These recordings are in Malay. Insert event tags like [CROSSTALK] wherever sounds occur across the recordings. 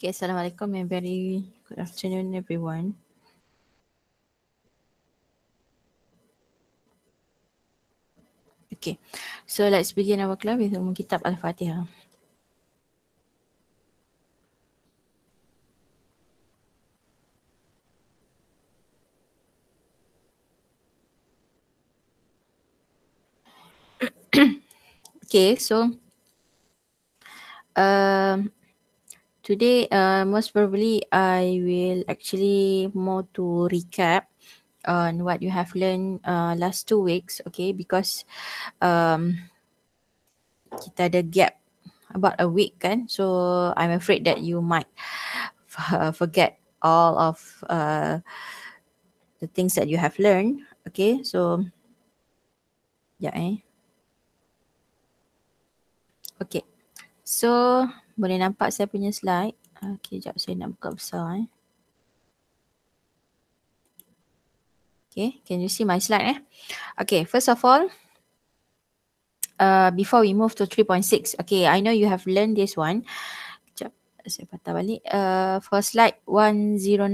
Okay, Assalamualaikum and very good afternoon everyone. Okay, so let's begin our class with Umum Kitab Al-Fatiha. [COUGHS] okay, so um, today uh, most probably I will actually more to recap on what you have learned uh, last two weeks okay because um, kita ada gap about a week kan so I'm afraid that you might forget all of uh, the things that you have learned okay so yeah eh okay so boleh nampak saya punya slide? Okey, jap saya nak buka besar eh. Okay, can you see my slide eh? Okay, first of all, uh, before we move to 3.6, okay, I know you have learned this one. Sekejap, saya patah balik. Uh, for slide 109,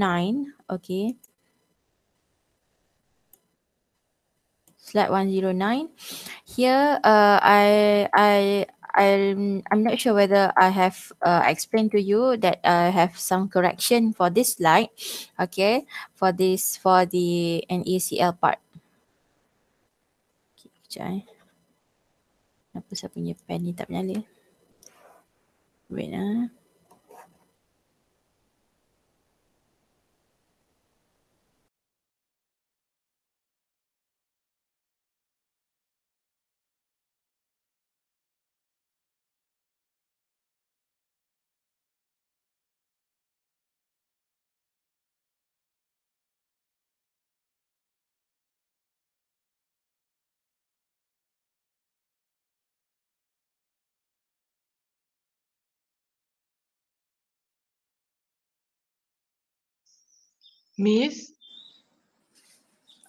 okay. Slide 109. Here, uh, I I I'm I'm not sure whether I have uh, explained to you that I have some correction for this slide, okay? For this for the NECL part. Okay, kejap, eh. Kenapa saya punya pen ni tak menyala? Wait ah. Eh. Miss,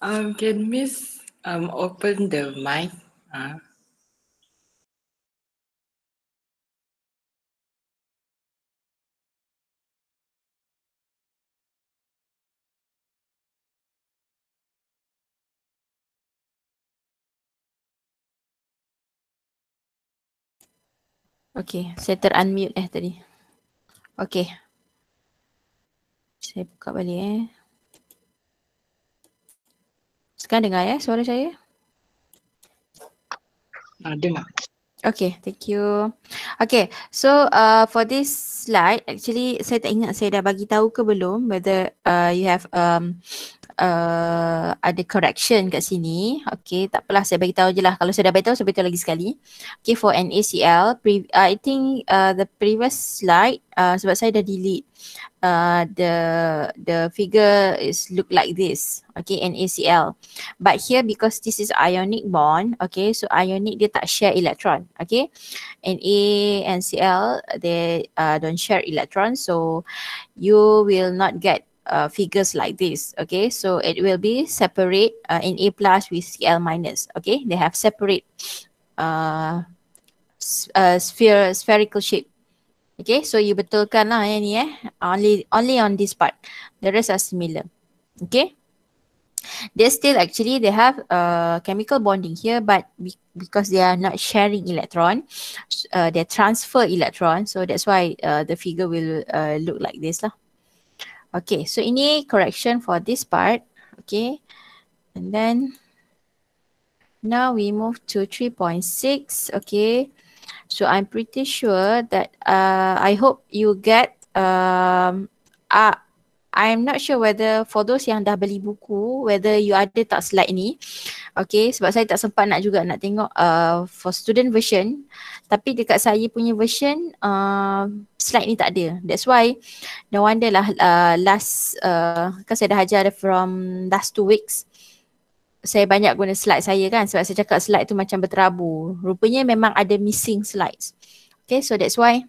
um, can Miss um, open the mic? Huh? Okay, saya ter-unmute eh tadi. Okay. Saya buka balik eh. Sekarang dengar ya suara saya? Uh, dengar. Okay, thank you. Okay, so uh, for this slide, actually saya tak ingat saya dah bagi tahu ke belum whether uh, you have um, Uh, ada correction kat sini. Okay, tak apalah saya bagi tahu je lah. Kalau saya dah beritahu, saya beritahu lagi sekali. Okay, for an ACL, uh, I think uh, the previous slide, uh, sebab saya dah delete uh, the the figure is look like this. Okay, an ACL. But here, because this is ionic bond, okay, so ionic dia tak share electron. Okay, Na and Cl, they uh, don't share electron. So, you will not get uh, figures like this. Okay, so it will be separate uh, in A plus with Cl minus. Okay, they have separate uh, uh, sphere spherical shape. Okay, so you betulkan lah eh, ni eh. Only, only on this part. The rest are similar. Okay. They still actually, they have uh, chemical bonding here but be because they are not sharing electron, uh, they transfer electron. So that's why uh, the figure will uh, look like this lah. Okay, so ini correction for this part. Okay, and then now we move to 3.6. Okay, so I'm pretty sure that uh, I hope you get. Um, uh, I'm not sure whether for those yang dah beli buku, whether you ada tak slide ni. Okay sebab saya tak sempat nak juga nak tengok uh, for student version tapi dekat saya punya version uh, slide ni tak ada. That's why no wonder lah uh, last uh, kan saya dah ajar from last two weeks saya banyak guna slide saya kan sebab saya cakap slide tu macam berterabu. Rupanya memang ada missing slides. Okay so that's why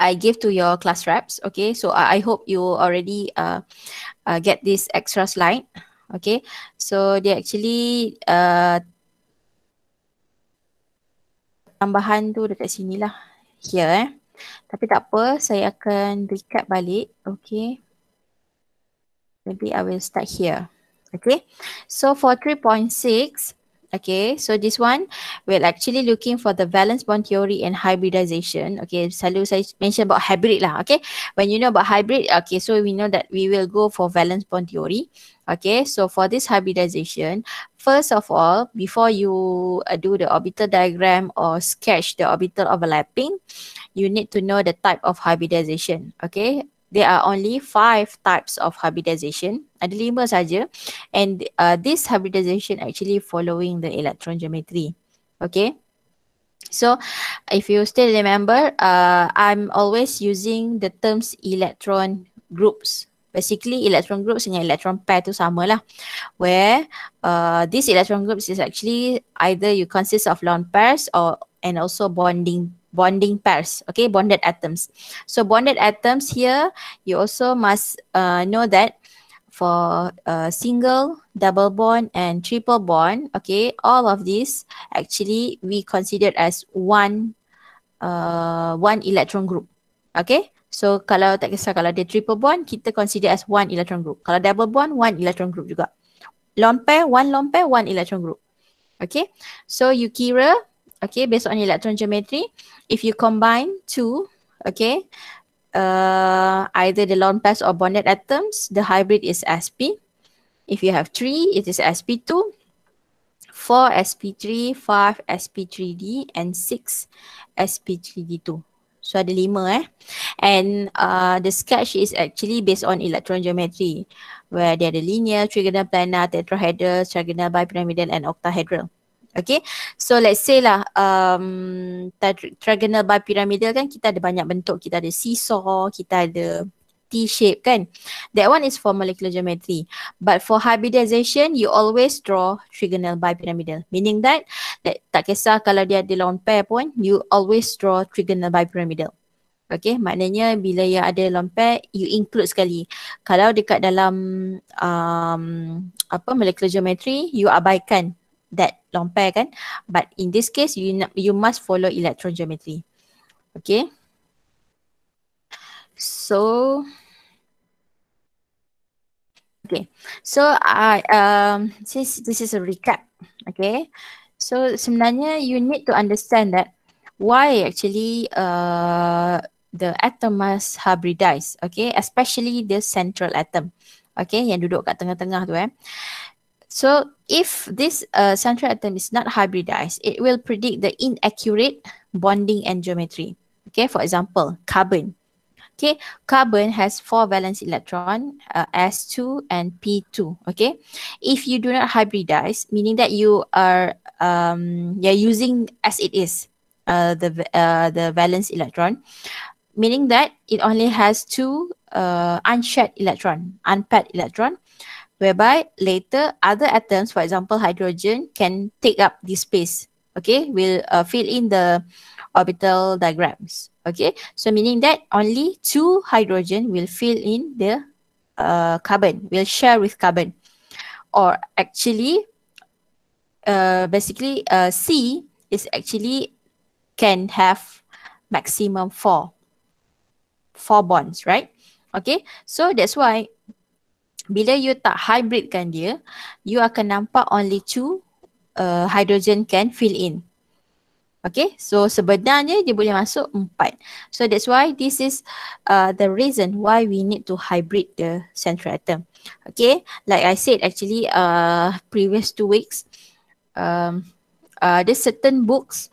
I give to your class reps. Okay so uh, I hope you already uh, uh, get this extra slide. Okay, so dia actually uh, tambahan tu dekat sini lah. Here eh. Tapi tak apa, saya akan recap balik. Okay. Maybe I will start here. Okay. So for 3.6, Okay, so this one we're actually looking for the valence bond theory and hybridization. Okay, selalu saya mention about hybrid lah. Okay, when you know about hybrid, okay, so we know that we will go for valence bond theory. Okay, so for this hybridization, first of all, before you uh, do the orbital diagram or sketch the orbital overlapping, you need to know the type of hybridization. Okay, there are only five types of hybridization. Ada lima saja. And uh, this hybridization actually following the electron geometry. Okay. So if you still remember, uh, I'm always using the terms electron groups. Basically, electron groups dengan electron pair tu samalah. Where uh, this electron groups is actually either you consist of lone pairs or and also bonding bonding pairs okay bonded atoms so bonded atoms here you also must uh, know that for a uh, single double bond and triple bond okay all of these actually we consider as one uh, one electron group okay So kalau tak kisah kalau dia triple bond kita consider as one electron group. Kalau double bond one electron group juga. Lompe one lompe one electron group. Okay. So you kira okay, based on electron geometry, if you combine two, okay, uh, either the lone pairs or bonded atoms, the hybrid is sp. If you have three, it is sp2, four sp3, five sp3d, and six sp3d2. So ada lima eh. And uh, the sketch is actually based on electron geometry where there are linear, trigonal, planar, tetrahedral, trigonal, bipyramidal and octahedral. Okay. So let's say lah um, trigonal bipyramidal kan kita ada banyak bentuk. Kita ada seesaw, kita ada T shape kan. That one is for molecular geometry. But for hybridization, you always draw trigonal bipyramidal. Meaning that, that tak kisah kalau dia ada lone pair pun, you always draw trigonal bipyramidal. Okay, maknanya bila you ada lone pair, you include sekali. Kalau dekat dalam um, apa molecular geometry, you abaikan that long pair kan but in this case you you must follow electron geometry okay so okay so i um since this is a recap okay so sebenarnya you need to understand that why actually uh the atom must hybridize okay especially the central atom okay yang duduk kat tengah-tengah tu eh So if this uh, central atom is not hybridized, it will predict the inaccurate bonding and geometry. Okay, for example, carbon. Okay, carbon has four valence electron, uh, S2 and P2. Okay, if you do not hybridize, meaning that you are um, you're using as it is uh, the uh, the valence electron, meaning that it only has two uh, unshared electron, unpaired electron, whereby later other atoms, for example, hydrogen, can take up this space. Okay, will uh, fill in the orbital diagrams. Okay, so meaning that only two hydrogen will fill in the uh, carbon, will share with carbon. Or actually, uh, basically, uh, C is actually can have maximum four, four bonds, right? Okay, so that's why bila you tak hybridkan dia, you akan nampak only two uh, hydrogen can fill in. Okay, so sebenarnya dia boleh masuk empat. So that's why this is uh, the reason why we need to hybrid the central atom. Okay, like I said actually uh, previous two weeks, um, uh, there's certain books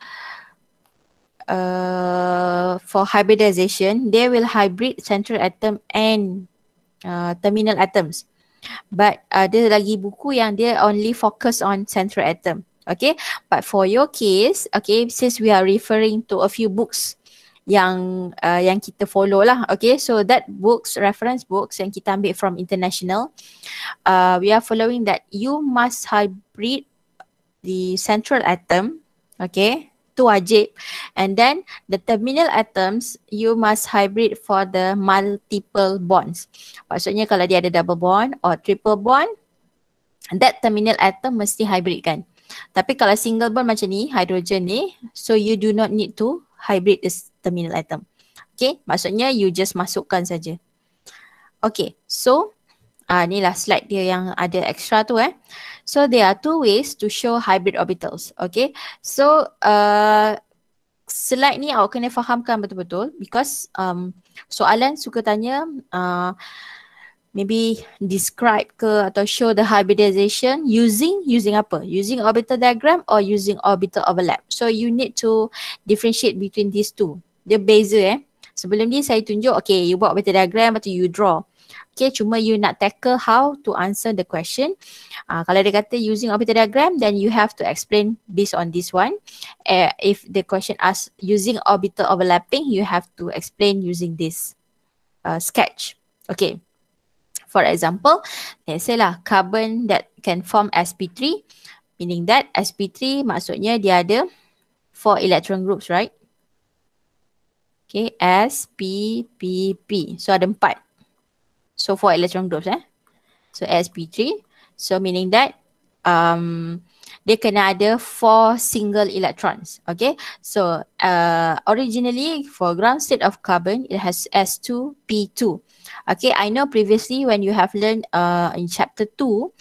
uh, for hybridization, they will hybrid central atom and Uh, terminal atoms. But ada uh, lagi buku yang dia only focus on central atom. Okay, but for your case, okay, since we are referring to a few books yang uh, yang kita follow lah, okay, so that books reference books yang kita ambil from international, uh, we are following that you must hybrid the central atom, okay, tu wajib and then the terminal atoms you must hybrid for the multiple bonds maksudnya kalau dia ada double bond or triple bond that terminal atom mesti hybrid kan tapi kalau single bond macam ni hydrogen ni so you do not need to hybrid the terminal atom okay maksudnya you just masukkan saja okay so ah uh, inilah slide dia yang ada extra tu eh So there are two ways to show hybrid orbitals. Okay. So uh, slide ni awak kena fahamkan betul-betul because um, soalan suka tanya uh, maybe describe ke atau show the hybridization using using apa? Using orbital diagram or using orbital overlap. So you need to differentiate between these two. Dia beza eh. Sebelum ni saya tunjuk okay you buat orbital diagram atau you draw. Okay, cuma you nak tackle how to answer the question uh, kalau dia kata using orbital diagram then you have to explain based on this one uh, if the question ask using orbital overlapping you have to explain using this uh, sketch okay for example let's say lah carbon that can form sp3 meaning that sp3 maksudnya dia ada four electron groups right Okay, S, P, P, P. So ada empat. So for electron groups eh. So sp3. So meaning that um dia kena ada four single electrons. Okay. So uh, originally for ground state of carbon it has s2 p2. Okay, I know previously when you have learned uh, in chapter two,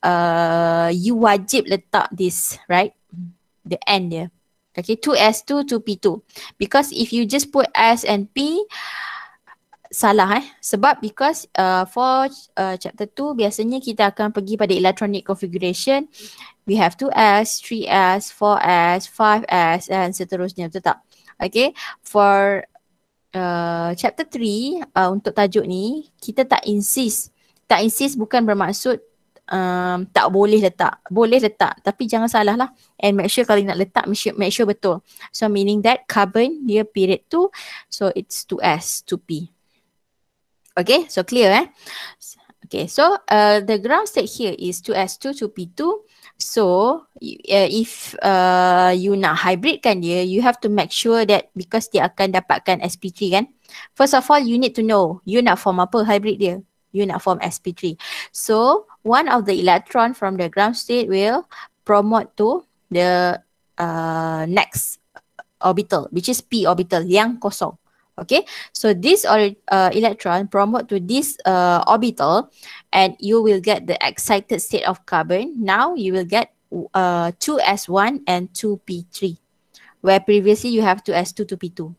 uh, you wajib letak this, right? The end dia. Okay, 2s2 2p2. Because if you just put s and p salah eh sebab because uh, for uh, chapter 2 biasanya kita akan pergi pada electronic configuration we have 2s 3s 4s 5s and seterusnya betul tak okay for uh, chapter 3 uh, untuk tajuk ni kita tak insist tak insist bukan bermaksud um, tak boleh letak boleh letak tapi jangan salah lah and make sure kalau nak letak make sure, make sure betul so meaning that carbon dia period 2 so it's 2s 2p Okay, so clear eh? Okay, so uh, the ground state here is 2s2 to p2. So uh, if uh, you nak kan dia, you have to make sure that because dia akan dapatkan sp3 kan. First of all, you need to know you nak form apa hybrid dia. You nak form sp3. So one of the electron from the ground state will promote to the uh, next orbital which is p orbital yang kosong Okay, so this uh, electron promote to this uh, orbital and you will get the excited state of carbon. Now you will get uh, 2s1 and 2p3 where previously you have 2s2 to p2.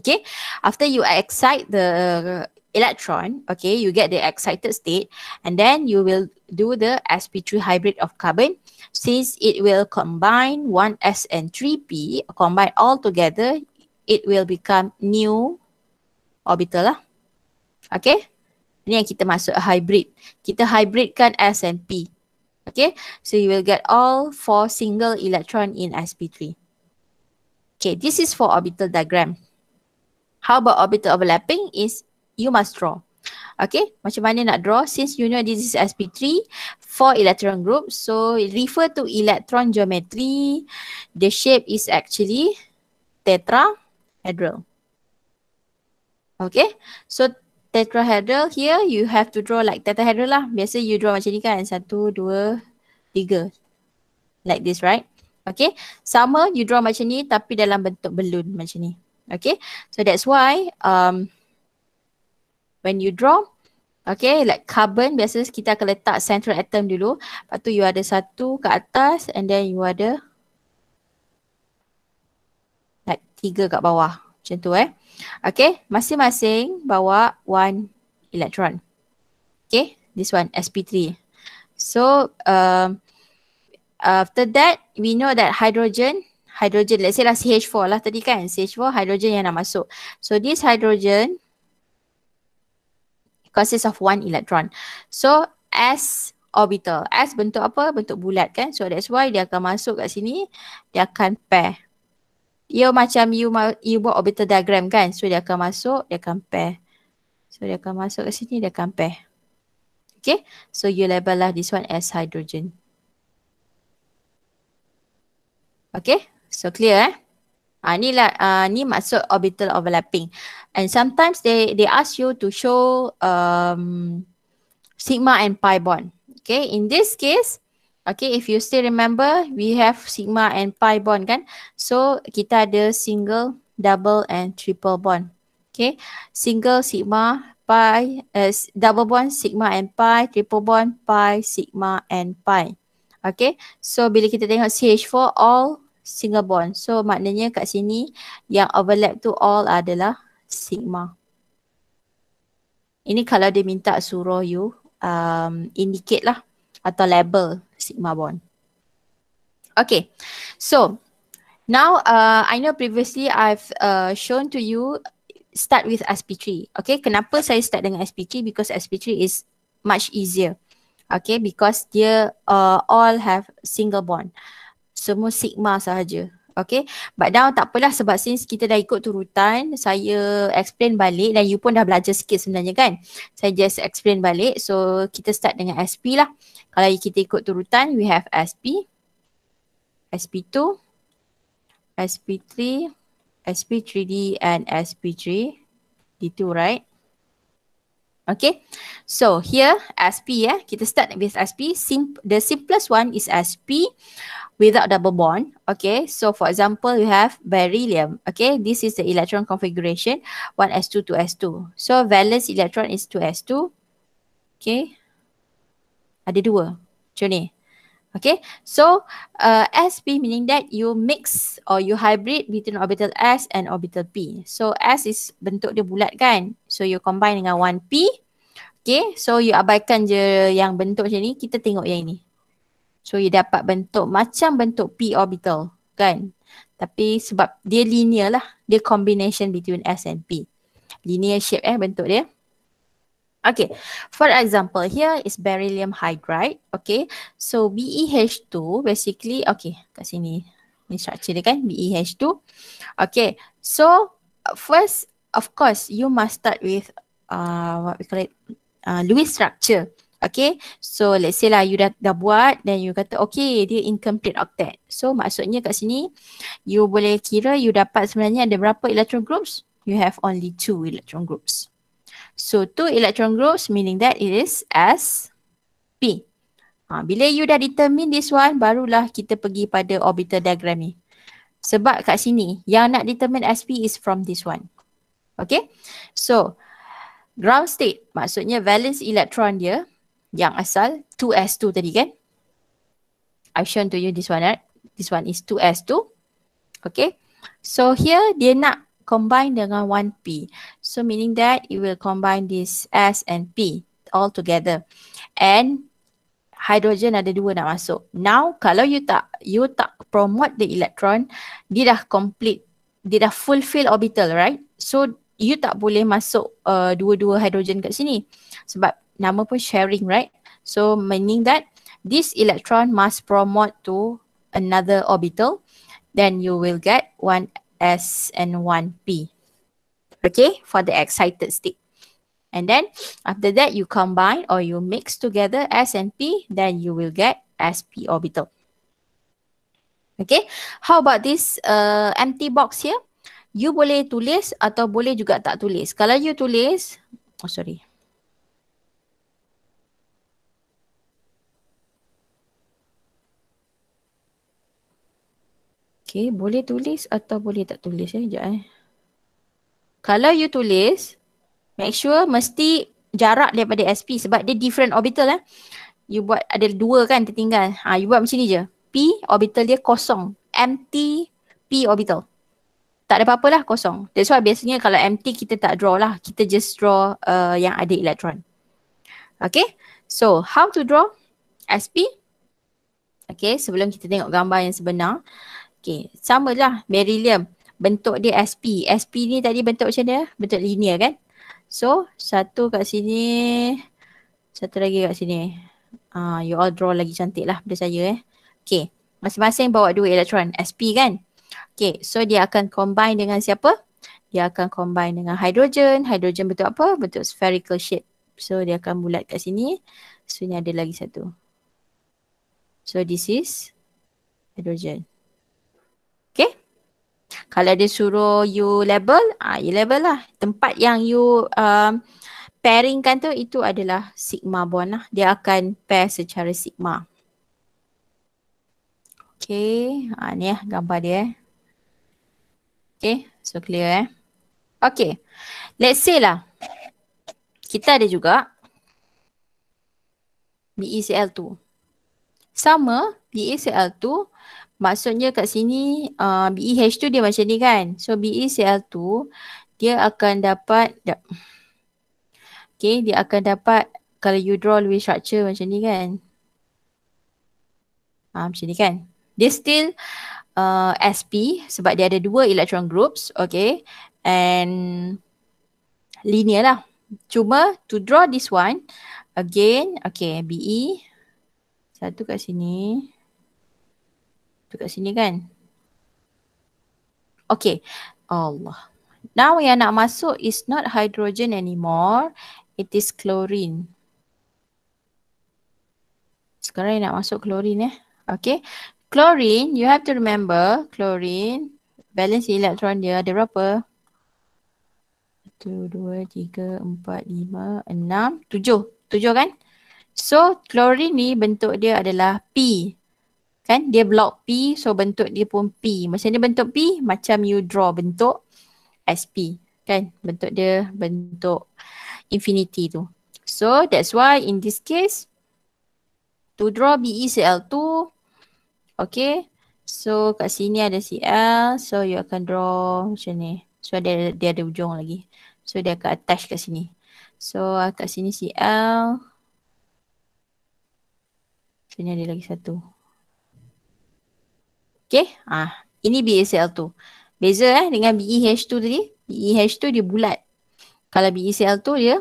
Okay, after you excite the electron, okay, you get the excited state and then you will do the sp3 hybrid of carbon since it will combine 1s and 3p, combine all together, it will become new orbital lah. Okay. Ini yang kita masuk hybrid. Kita hybridkan S and P. Okay. So you will get all four single electron in sp3. Okay. This is for orbital diagram. How about orbital overlapping is you must draw. Okay. Macam mana nak draw? Since you know this is sp3, four electron group. So refer to electron geometry. The shape is actually tetra tetrahedral. Okay, so tetrahedral here you have to draw like tetrahedral lah. Biasa you draw macam ni kan, satu, dua, tiga. Like this, right? Okay, sama you draw macam ni tapi dalam bentuk balloon macam ni. Okay, so that's why um, when you draw, okay, like carbon biasa kita akan letak central atom dulu. Lepas tu you ada satu ke atas and then you ada part tiga kat bawah. Macam tu eh. Okay, masing-masing bawa one electron. Okay, this one sp3. So, um, after that, we know that hydrogen, hydrogen, let's say lah CH4 lah tadi kan, CH4, hydrogen yang nak masuk. So, this hydrogen consists of one electron. So, s orbital. S bentuk apa? Bentuk bulat kan. So, that's why dia akan masuk kat sini, dia akan pair. Ia macam you you buat orbital diagram kan. So dia akan masuk, dia akan pair. So dia akan masuk ke sini, dia akan pair. Okay. So you label lah this one as hydrogen. Okay. So clear eh. Ha, ni lah, uh, ni maksud orbital overlapping. And sometimes they they ask you to show um, sigma and pi bond. Okay. In this case, Okay, if you still remember, we have sigma and pi bond kan? So, kita ada single, double and triple bond. Okay, single, sigma, pi, uh, double bond, sigma and pi, triple bond, pi, sigma and pi. Okay, so bila kita tengok CH4, all single bond. So, maknanya kat sini yang overlap tu all adalah sigma. Ini kalau dia minta suruh you um, indicate lah atau label Sigma Bond. Okay, so now uh, I know previously I've uh, shown to you start with SP3. Okay, kenapa saya start dengan SP3? Because SP3 is much easier. Okay, because dia uh, all have single bond. Semua sigma sahaja. Okay, but now tak apalah sebab since kita dah ikut turutan, saya explain balik dan you pun dah belajar sikit sebenarnya kan. Saya just explain balik. So, kita start dengan SP lah. Kalau kita ikut turutan, we have SP, SP2, SP3, SP3D and SP3D2, right? Okay. So here SP eh. Ya. Kita start with SP. Sim- the simplest one is SP without double bond. Okay. So for example you have beryllium. Okay. This is the electron configuration. 1s2 to s2. So valence electron is 2s2. Okay. Ada dua. Macam ni. Okay, so uh, SP meaning that you mix or you hybrid between orbital S and orbital P. So S is bentuk dia bulat kan. So you combine dengan one p Okay, so you abaikan je yang bentuk macam ni. Kita tengok yang ini. So you dapat bentuk macam bentuk P orbital kan. Tapi sebab dia linear lah. Dia combination between S and P. Linear shape eh bentuk dia. Okay, for example, here is beryllium hydride. Okay, so BeH2 basically, okay, kat sini ni structure dia kan, BeH2. Okay, so first, of course, you must start with uh, what we call it, uh, Lewis structure. Okay, so let's say lah you dah, dah buat then you kata okay dia incomplete octet. So maksudnya kat sini you boleh kira you dapat sebenarnya ada berapa electron groups? You have only two electron groups. So two electron groups meaning that it is sp. Ha, bila you dah determine this one, barulah kita pergi pada orbital diagram ni. Sebab kat sini yang nak determine sp is from this one. Okay, so ground state maksudnya valence electron dia yang asal 2s2 tadi kan. I've shown to you this one right. This one is 2s2. Okay, so here dia nak combine dengan 1P. So meaning that it will combine this S and P all together. And hydrogen ada dua nak masuk. Now kalau you tak you tak promote the electron, dia dah complete, dia dah fulfill orbital, right? So you tak boleh masuk uh, dua-dua hydrogen kat sini. Sebab nama pun sharing, right? So meaning that this electron must promote to another orbital then you will get one S and 1P. Okay, for the excited state. And then after that, you combine or you mix together S and P, then you will get SP orbital. Okay, how about this uh, empty box here? You boleh tulis atau boleh juga tak tulis. Kalau you tulis, oh sorry, Okay, boleh tulis atau boleh tak tulis ya? Sekejap eh. Kalau you tulis, make sure mesti jarak daripada SP sebab dia different orbital eh. You buat ada dua kan tertinggal. Ha, you buat macam ni je. P orbital dia kosong. Empty P orbital. Tak ada apa-apa lah kosong. That's why biasanya kalau empty kita tak draw lah. Kita just draw uh, yang ada elektron. Okay. So how to draw SP? Okay sebelum kita tengok gambar yang sebenar. Okay, sama lah beryllium. Bentuk dia SP. SP ni tadi bentuk macam dia? Bentuk linear kan? So, satu kat sini. Satu lagi kat sini. uh, you all draw lagi cantik lah pada saya eh. Okay, masing-masing bawa dua elektron. SP kan? Okay, so dia akan combine dengan siapa? Dia akan combine dengan hidrogen. Hidrogen bentuk apa? Bentuk spherical shape. So, dia akan bulat kat sini. So, ni ada lagi satu. So, this is hydrogen. Okay. Kalau dia suruh you label, ah you label lah. Tempat yang you um, pairingkan tu itu adalah sigma bond lah. Dia akan pair secara sigma. Okay. Ha, ah, ni lah gambar dia eh. Okay. So clear eh. Okay. Let's say lah. Kita ada juga. BECL2. Sama BECL2 Maksudnya kat sini uh, BEH tu dia macam ni kan. So BECL tu dia akan dapat da Okay dia akan dapat kalau you draw Lewis structure macam ni kan. Ha, macam ni kan. Dia still uh, SP sebab dia ada dua electron groups. Okay. And linear lah. Cuma to draw this one again. Okay BE. Satu kat sini dekat sini kan. Okay. Allah. Now yang nak masuk is not hydrogen anymore. It is chlorine. Sekarang nak masuk chlorine eh. Okay. Chlorine, you have to remember chlorine. Balance elektron dia ada berapa? 1, 2, 3, 4, 5, 6, 7. 7 kan? So, chlorine ni bentuk dia adalah P kan dia block P so bentuk dia pun P macam ni bentuk P macam you draw bentuk SP kan bentuk dia bentuk infinity tu so that's why in this case to draw BECL2 okay so kat sini ada CL so you akan draw macam ni so dia, dia ada ujung lagi so dia akan attach kat sini so kat sini CL sini ada lagi satu Okay. Ha. Ah, ini BACL2. Beza eh dengan BEH2 tadi. BEH2 dia bulat. Kalau becl tu dia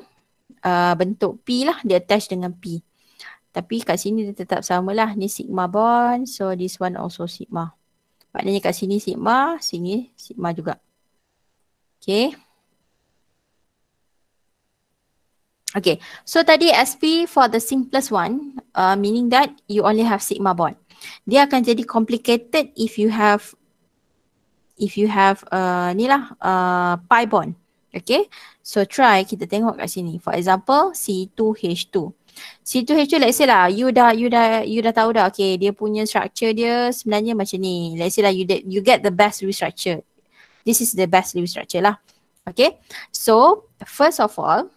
uh, bentuk P lah. Dia attach dengan P. Tapi kat sini dia tetap samalah. Ni sigma bond. So this one also sigma. Maknanya kat sini sigma. Sini sigma juga. Okay. Okay. So tadi SP for the simplest one. Uh, meaning that you only have sigma bond dia akan jadi complicated if you have if you have uh, ni lah uh, pi bond. Okay. So try kita tengok kat sini. For example C2H2. C2H2 let's say lah you dah you dah you dah tahu dah okay dia punya structure dia sebenarnya macam ni. Let's say lah you, de- you get the best Lewis structure. This is the best Lewis structure lah. Okay. So first of all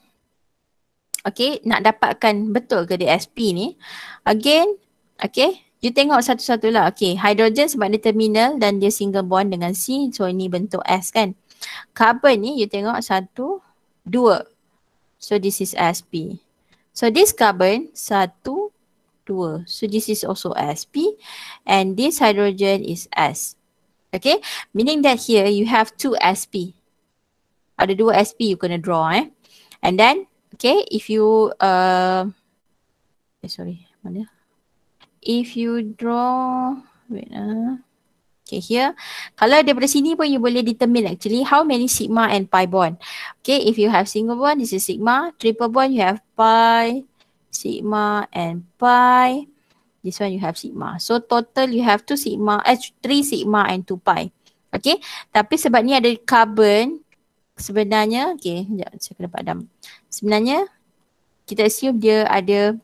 okay nak dapatkan betul ke dia SP ni. Again okay You tengok satu-satulah. Okay, hydrogen sebab dia terminal dan dia single bond dengan C. So, ini bentuk S kan. Carbon ni, you tengok satu, dua. So, this is SP. So, this carbon, satu, dua. So, this is also SP. And this hydrogen is S. Okay, meaning that here you have two SP. Ada dua SP you kena draw eh. And then, okay, if you, uh, eh, sorry, mana if you draw wait ah Okay here. Kalau daripada sini pun you boleh determine actually how many sigma and pi bond. Okay if you have single bond this is sigma. Triple bond you have pi, sigma and pi. This one you have sigma. So total you have two sigma, eh three sigma and two pi. Okay tapi sebab ni ada carbon sebenarnya okay sekejap saya kena padam. Sebenarnya kita assume dia ada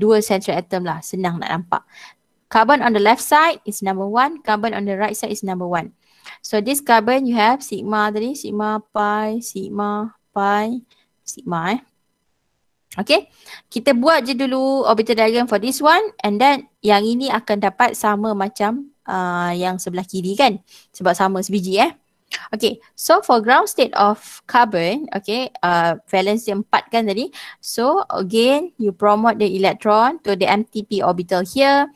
dua central atom lah senang nak nampak. Carbon on the left side is number one, carbon on the right side is number one. So this carbon you have sigma tadi, sigma pi, sigma pi, sigma eh. Okay, kita buat je dulu orbital diagram for this one and then yang ini akan dapat sama macam uh, yang sebelah kiri kan. Sebab sama sebiji eh. Okay, so for ground state of carbon, okay, uh, valence yang empat kan tadi. So again, you promote the electron to the MTP orbital here.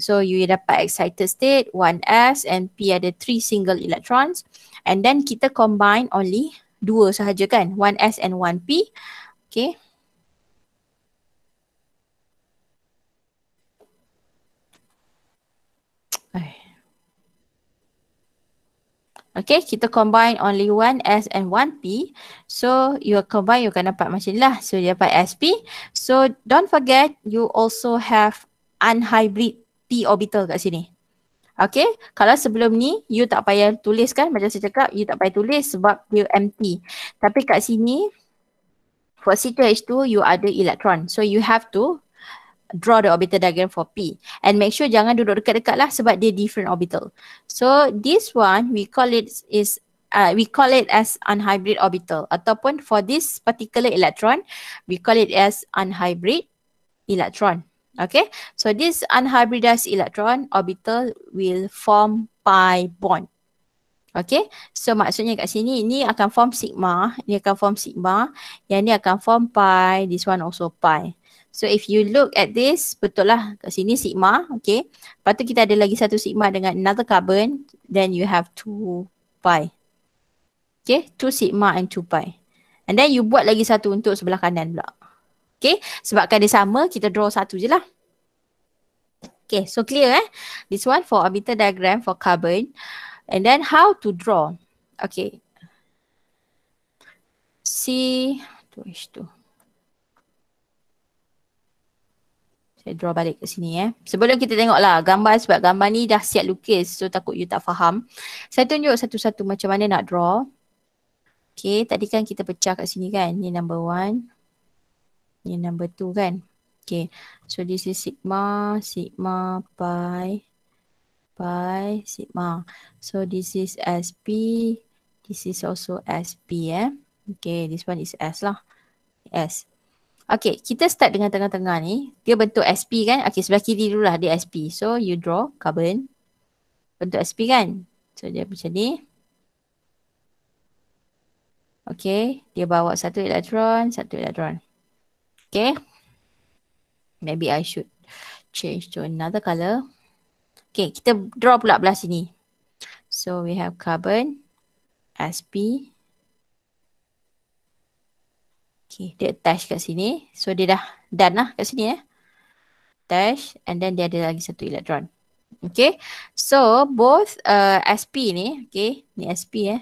So you dapat excited state 1s and p ada three single electrons. And then kita combine only dua sahaja kan, 1s and 1p. Okay, Okay, kita combine only one S and one P. So, you combine, you akan dapat macam ni lah. So, dia dapat SP. So, don't forget, you also have unhybrid P orbital kat sini. Okay, kalau sebelum ni, you tak payah tulis kan? Macam saya cakap, you tak payah tulis sebab you empty. Tapi kat sini, for C2H2, you ada electron. So, you have to draw the orbital diagram for P and make sure jangan duduk dekat-dekat lah sebab dia different orbital. So this one we call it is uh, we call it as unhybrid orbital ataupun for this particular electron we call it as unhybrid electron. Okay, so this unhybridized electron orbital will form pi bond. Okay, so maksudnya kat sini ini akan form sigma, ini akan form sigma, yang ini akan form pi, this one also pi. So if you look at this, betul lah kat sini sigma, okay. Lepas tu kita ada lagi satu sigma dengan another carbon, then you have two pi. Okay, two sigma and two pi. And then you buat lagi satu untuk sebelah kanan pula. Okay, sebabkan dia sama, kita draw satu je lah. Okay, so clear eh. This one for orbital diagram for carbon. And then how to draw. Okay. C, tu H2. Saya draw balik ke sini eh. Sebelum kita tengok lah gambar sebab gambar ni dah siap lukis so takut you tak faham. Saya tunjuk satu-satu macam mana nak draw. Okay tadi kan kita pecah kat sini kan. Ni number one. Ni number two kan. Okay so this is sigma, sigma, pi, pi, sigma. So this is sp, this is also sp eh. Okay this one is s lah. S. Okay, kita start dengan tengah-tengah ni. Dia bentuk SP kan? Okay, sebelah kiri dulu lah dia SP. So, you draw carbon. Bentuk SP kan? So, dia macam ni. Okay, dia bawa satu elektron, satu elektron. Okay. Maybe I should change to another color. Okay, kita draw pula belah sini. So, we have carbon, SP, Okay, dia attach kat sini. So dia dah done lah kat sini eh. Attach and then dia ada lagi satu elektron. Okay, so both uh, sp ni, okay, ni sp eh.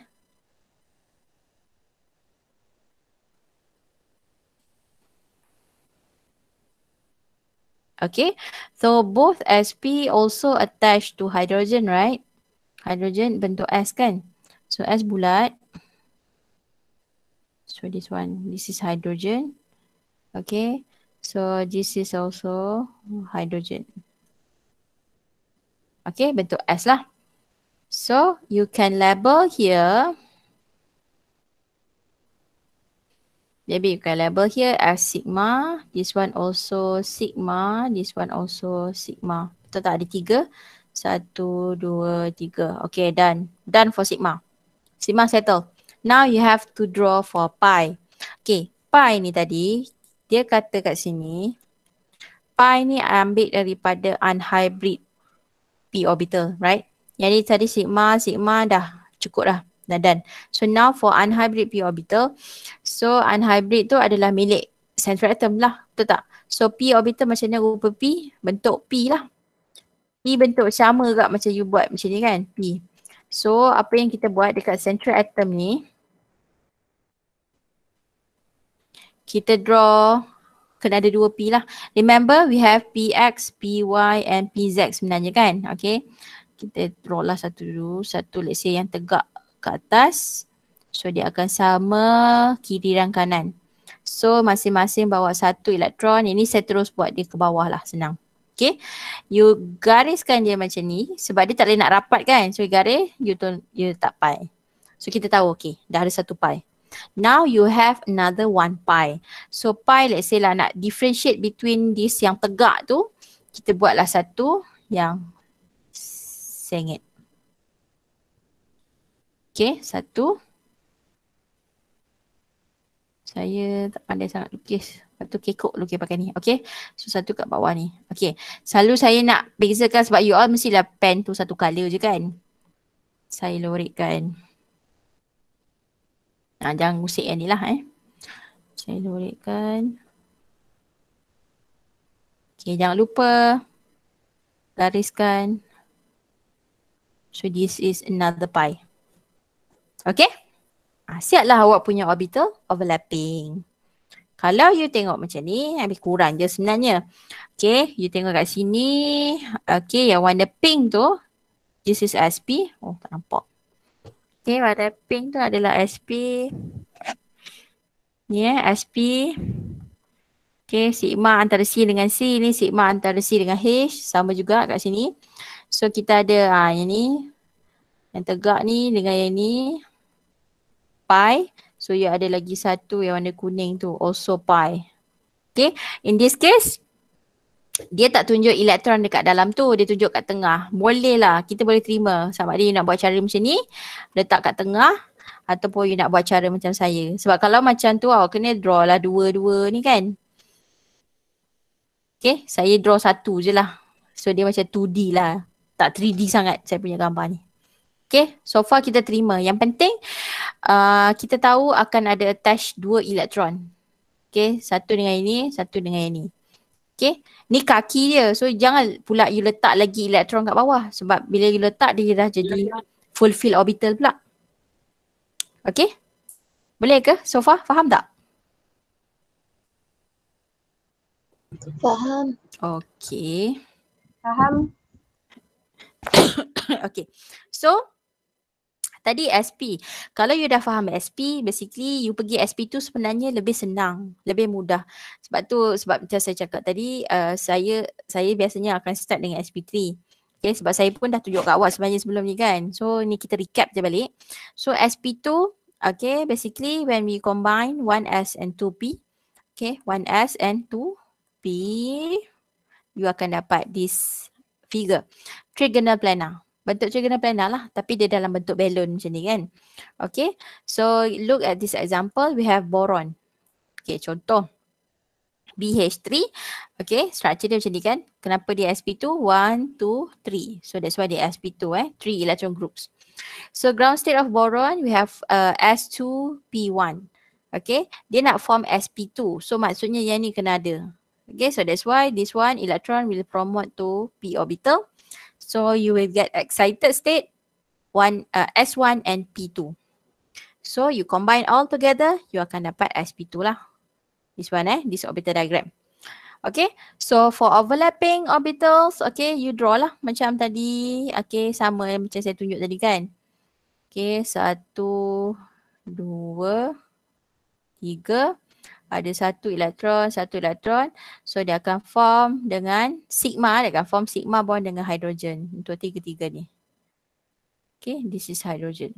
Okay, so both sp also attached to hydrogen, right? Hydrogen bentuk s kan? So s bulat. So this one, this is hydrogen. Okay. So this is also hydrogen. Okay, bentuk S lah. So you can label here. Maybe you can label here as sigma. This one also sigma. This one also sigma. Betul tak? Ada tiga. Satu, dua, tiga. Okay, done. Done for sigma. Sigma settle. Now you have to draw for pi. Okay, pi ni tadi, dia kata kat sini, pi ni ambil daripada unhybrid p orbital, right? Jadi tadi sigma, sigma dah cukup dah, dah done. So now for unhybrid p orbital, so unhybrid tu adalah milik central atom lah, betul tak? So p orbital macam ni rupa p, bentuk p lah. P bentuk sama juga macam you buat macam ni kan, p. So apa yang kita buat dekat central atom ni, kita draw kena ada dua P lah. Remember we have PX, PY and PZ sebenarnya kan? Okay. Kita draw lah satu dulu. Satu let's say yang tegak ke atas. So dia akan sama kiri dan kanan. So masing-masing bawa satu elektron. Ini saya terus buat dia ke bawah lah senang. Okay. You gariskan dia macam ni. Sebab dia tak boleh nak rapat kan? So garis, you, you tak pie. So kita tahu okay. Dah ada satu pie. Now you have another one pi. So pi let's say lah nak differentiate between this yang tegak tu, kita buatlah satu yang sengit. Okay, satu. Saya tak pandai sangat lukis. Satu tu kekok lukis pakai ni. Okay. So satu kat bawah ni. Okay. Selalu saya nak bezakan sebab you all mestilah pen tu satu colour je kan. Saya lorikkan. Okay. Ha, jangan gusik yang ni lah eh. Saya lorekkan. Okay, jangan lupa lariskan. So this is another pi. Okay? Ha, siaplah awak punya orbital overlapping. Kalau you tengok macam ni, lebih kurang je sebenarnya. Okay, you tengok kat sini. Okay, yang warna pink tu. This is SP. Oh, tak nampak. Okay, warna pink tu adalah SP. Ni yeah, eh, SP. Okay, sigma antara C dengan C. Ni sigma antara C dengan H. Sama juga kat sini. So, kita ada ha, yang ni. Yang tegak ni dengan yang ni. Pi. So, you ada lagi satu yang warna kuning tu. Also pi. Okay, in this case, dia tak tunjuk elektron dekat dalam tu, dia tunjuk kat tengah. Boleh lah, kita boleh terima sama ada you nak buat cara macam ni, letak kat tengah ataupun you nak buat cara macam saya. Sebab kalau macam tu awak kena draw lah dua-dua ni kan. Okay, saya draw satu je lah. So dia macam 2D lah. Tak 3D sangat saya punya gambar ni. Okay, so far kita terima. Yang penting uh, kita tahu akan ada attach dua elektron. Okay, satu dengan ini, satu dengan ini. Okay. Ni kaki dia. So jangan pula you letak lagi elektron kat bawah. Sebab bila you letak dia dah jadi ya, ya. fulfill orbital pula. Okay. Boleh ke so far? Faham tak? Faham. Okay. Faham. [COUGHS] okay. So Tadi SP. Kalau you dah faham SP, basically you pergi SP tu sebenarnya lebih senang, lebih mudah. Sebab tu sebab macam saya cakap tadi, uh, saya saya biasanya akan start dengan SP3. Okay, sebab saya pun dah tunjuk kat awak sebenarnya sebelum ni kan. So ni kita recap je balik. So SP2, okay, basically when we combine 1S and 2P, okay, 1S and 2P, you akan dapat this figure. Trigonal planar bentuk trigonal planar lah tapi dia dalam bentuk balon, macam ni kan. Okay so look at this example we have boron. Okay contoh BH3 okay structure dia macam ni kan. Kenapa dia sp2? 1, 2, 3. So that's why dia sp2 eh. 3 electron groups. So ground state of boron we have uh, s2p1. Okay dia nak form sp2 so maksudnya yang ni kena ada. Okay so that's why this one electron will promote to p orbital. So you will get excited state one uh, S1 and P2. So you combine all together, you akan dapat SP2 lah. This one eh, this orbital diagram. Okay, so for overlapping orbitals, okay, you draw lah macam tadi. Okay, sama macam saya tunjuk tadi kan. Okay, satu, dua, tiga, ada satu elektron, satu elektron. So dia akan form dengan sigma, dia akan form sigma bond dengan hidrogen untuk tiga-tiga ni. Okay, this is hydrogen.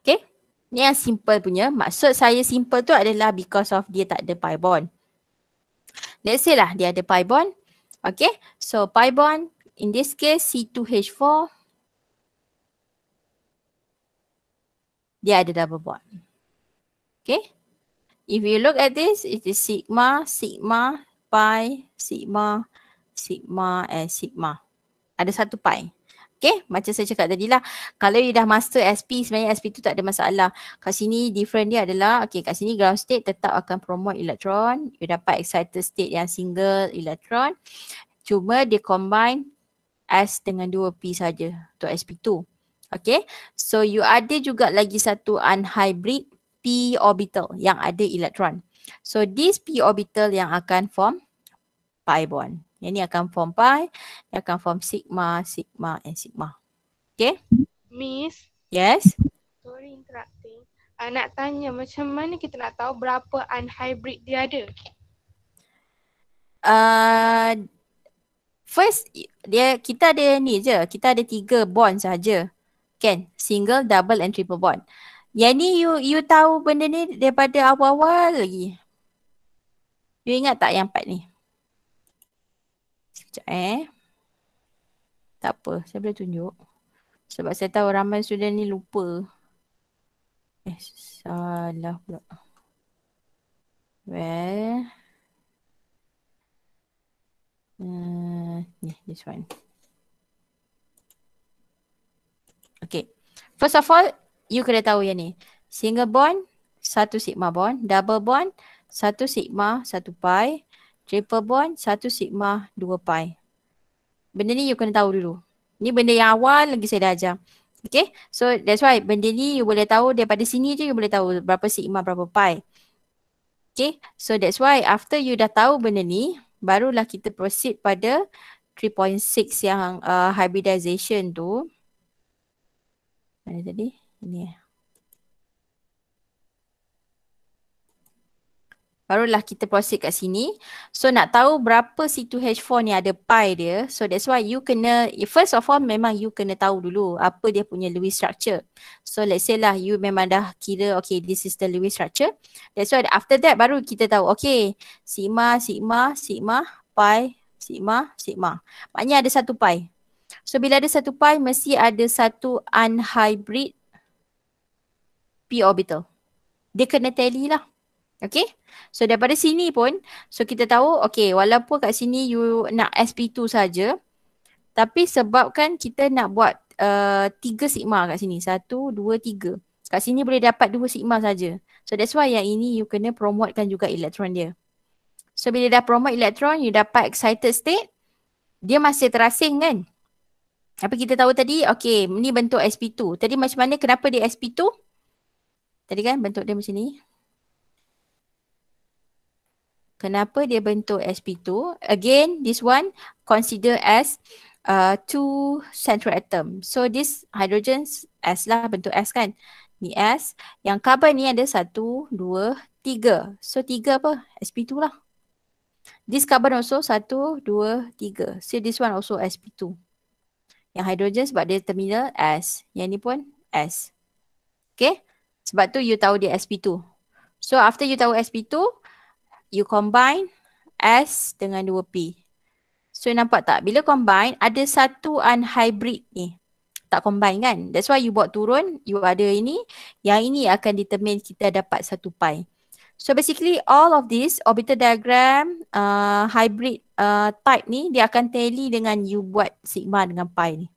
Okay, ni yang simple punya. Maksud saya simple tu adalah because of dia tak ada pi bond. Let's say lah dia ada pi bond. Okay, so pi bond in this case C2H4. Dia ada double bond. Okay, if you look at this, it is sigma, sigma, pi, sigma, sigma and sigma. Ada satu pi. Okay, macam saya cakap tadi lah. Kalau you dah master SP, sebenarnya SP tu tak ada masalah. Kat sini different dia adalah, okay kat sini ground state tetap akan promote elektron. You dapat excited state yang single elektron. Cuma dia combine S dengan 2P saja untuk SP2. Okay, so you ada juga lagi satu unhybrid orbital yang ada elektron. So this p orbital yang akan form pi bond. Yang ni akan form pi, yang akan form sigma, sigma and sigma. Okay? Miss. Yes. Sorry interrupting. Uh, nak tanya macam mana kita nak tahu berapa unhybrid dia ada? Uh, first dia kita ada ni je. Kita ada tiga bond saja. Kan? Single, double and triple bond. Ya ni you you tahu benda ni daripada awal-awal lagi. You ingat tak yang part ni? Sekejap eh. Tak apa, saya boleh tunjuk. Sebab saya tahu ramai sudah ni lupa. Eh, salah pula. Well. Uh, hmm, yeah, this one. Okay. First of all, you kena tahu yang ni. Single bond, satu sigma bond. Double bond, satu sigma, satu pi. Triple bond, satu sigma, dua pi. Benda ni you kena tahu dulu. Ni benda yang awal lagi saya dah ajar. Okay, so that's why benda ni you boleh tahu daripada sini je you boleh tahu berapa sigma, berapa pi. Okay, so that's why after you dah tahu benda ni, barulah kita proceed pada 3.6 yang uh, hybridization tu. Mana tadi? Ni. Eh. Barulah kita proceed kat sini. So nak tahu berapa C2H4 ni ada pi dia. So that's why you kena, first of all memang you kena tahu dulu apa dia punya Lewis structure. So let's say lah you memang dah kira okay this is the Lewis structure. That's why after that baru kita tahu okay sigma, sigma, sigma, pi, sigma, sigma. Maknanya ada satu pi. So bila ada satu pi mesti ada satu unhybrid P orbital. Dia kena tally lah. Okay. So daripada sini pun, so kita tahu okay walaupun kat sini you nak SP2 saja, tapi sebab kan kita nak buat uh, tiga uh, sigma kat sini. Satu, dua, tiga. Kat sini boleh dapat dua sigma saja. So that's why yang ini you kena promotekan juga elektron dia. So bila dah promote elektron, you dapat excited state. Dia masih terasing kan? Apa kita tahu tadi, okay, ni bentuk sp2. Tadi macam mana, kenapa dia sp2? Tadi kan bentuk dia macam ni. Kenapa dia bentuk sp2? Again, this one consider as uh, two central atom. So this hydrogen S lah bentuk S kan. Ni S. Yang carbon ni ada satu, dua, tiga. So tiga apa? sp2 lah. This carbon also satu, dua, tiga. So this one also sp2. Yang hydrogen sebab dia terminal S. Yang ni pun S. Okay. Sebab tu you tahu dia SP2. So after you tahu SP2, you combine S dengan 2P. So nampak tak? Bila combine, ada satu unhybrid ni. Tak combine kan? That's why you buat turun, you ada ini. Yang ini akan determine kita dapat satu pi. So basically all of this orbital diagram uh, hybrid uh, type ni dia akan tally dengan you buat sigma dengan pi ni.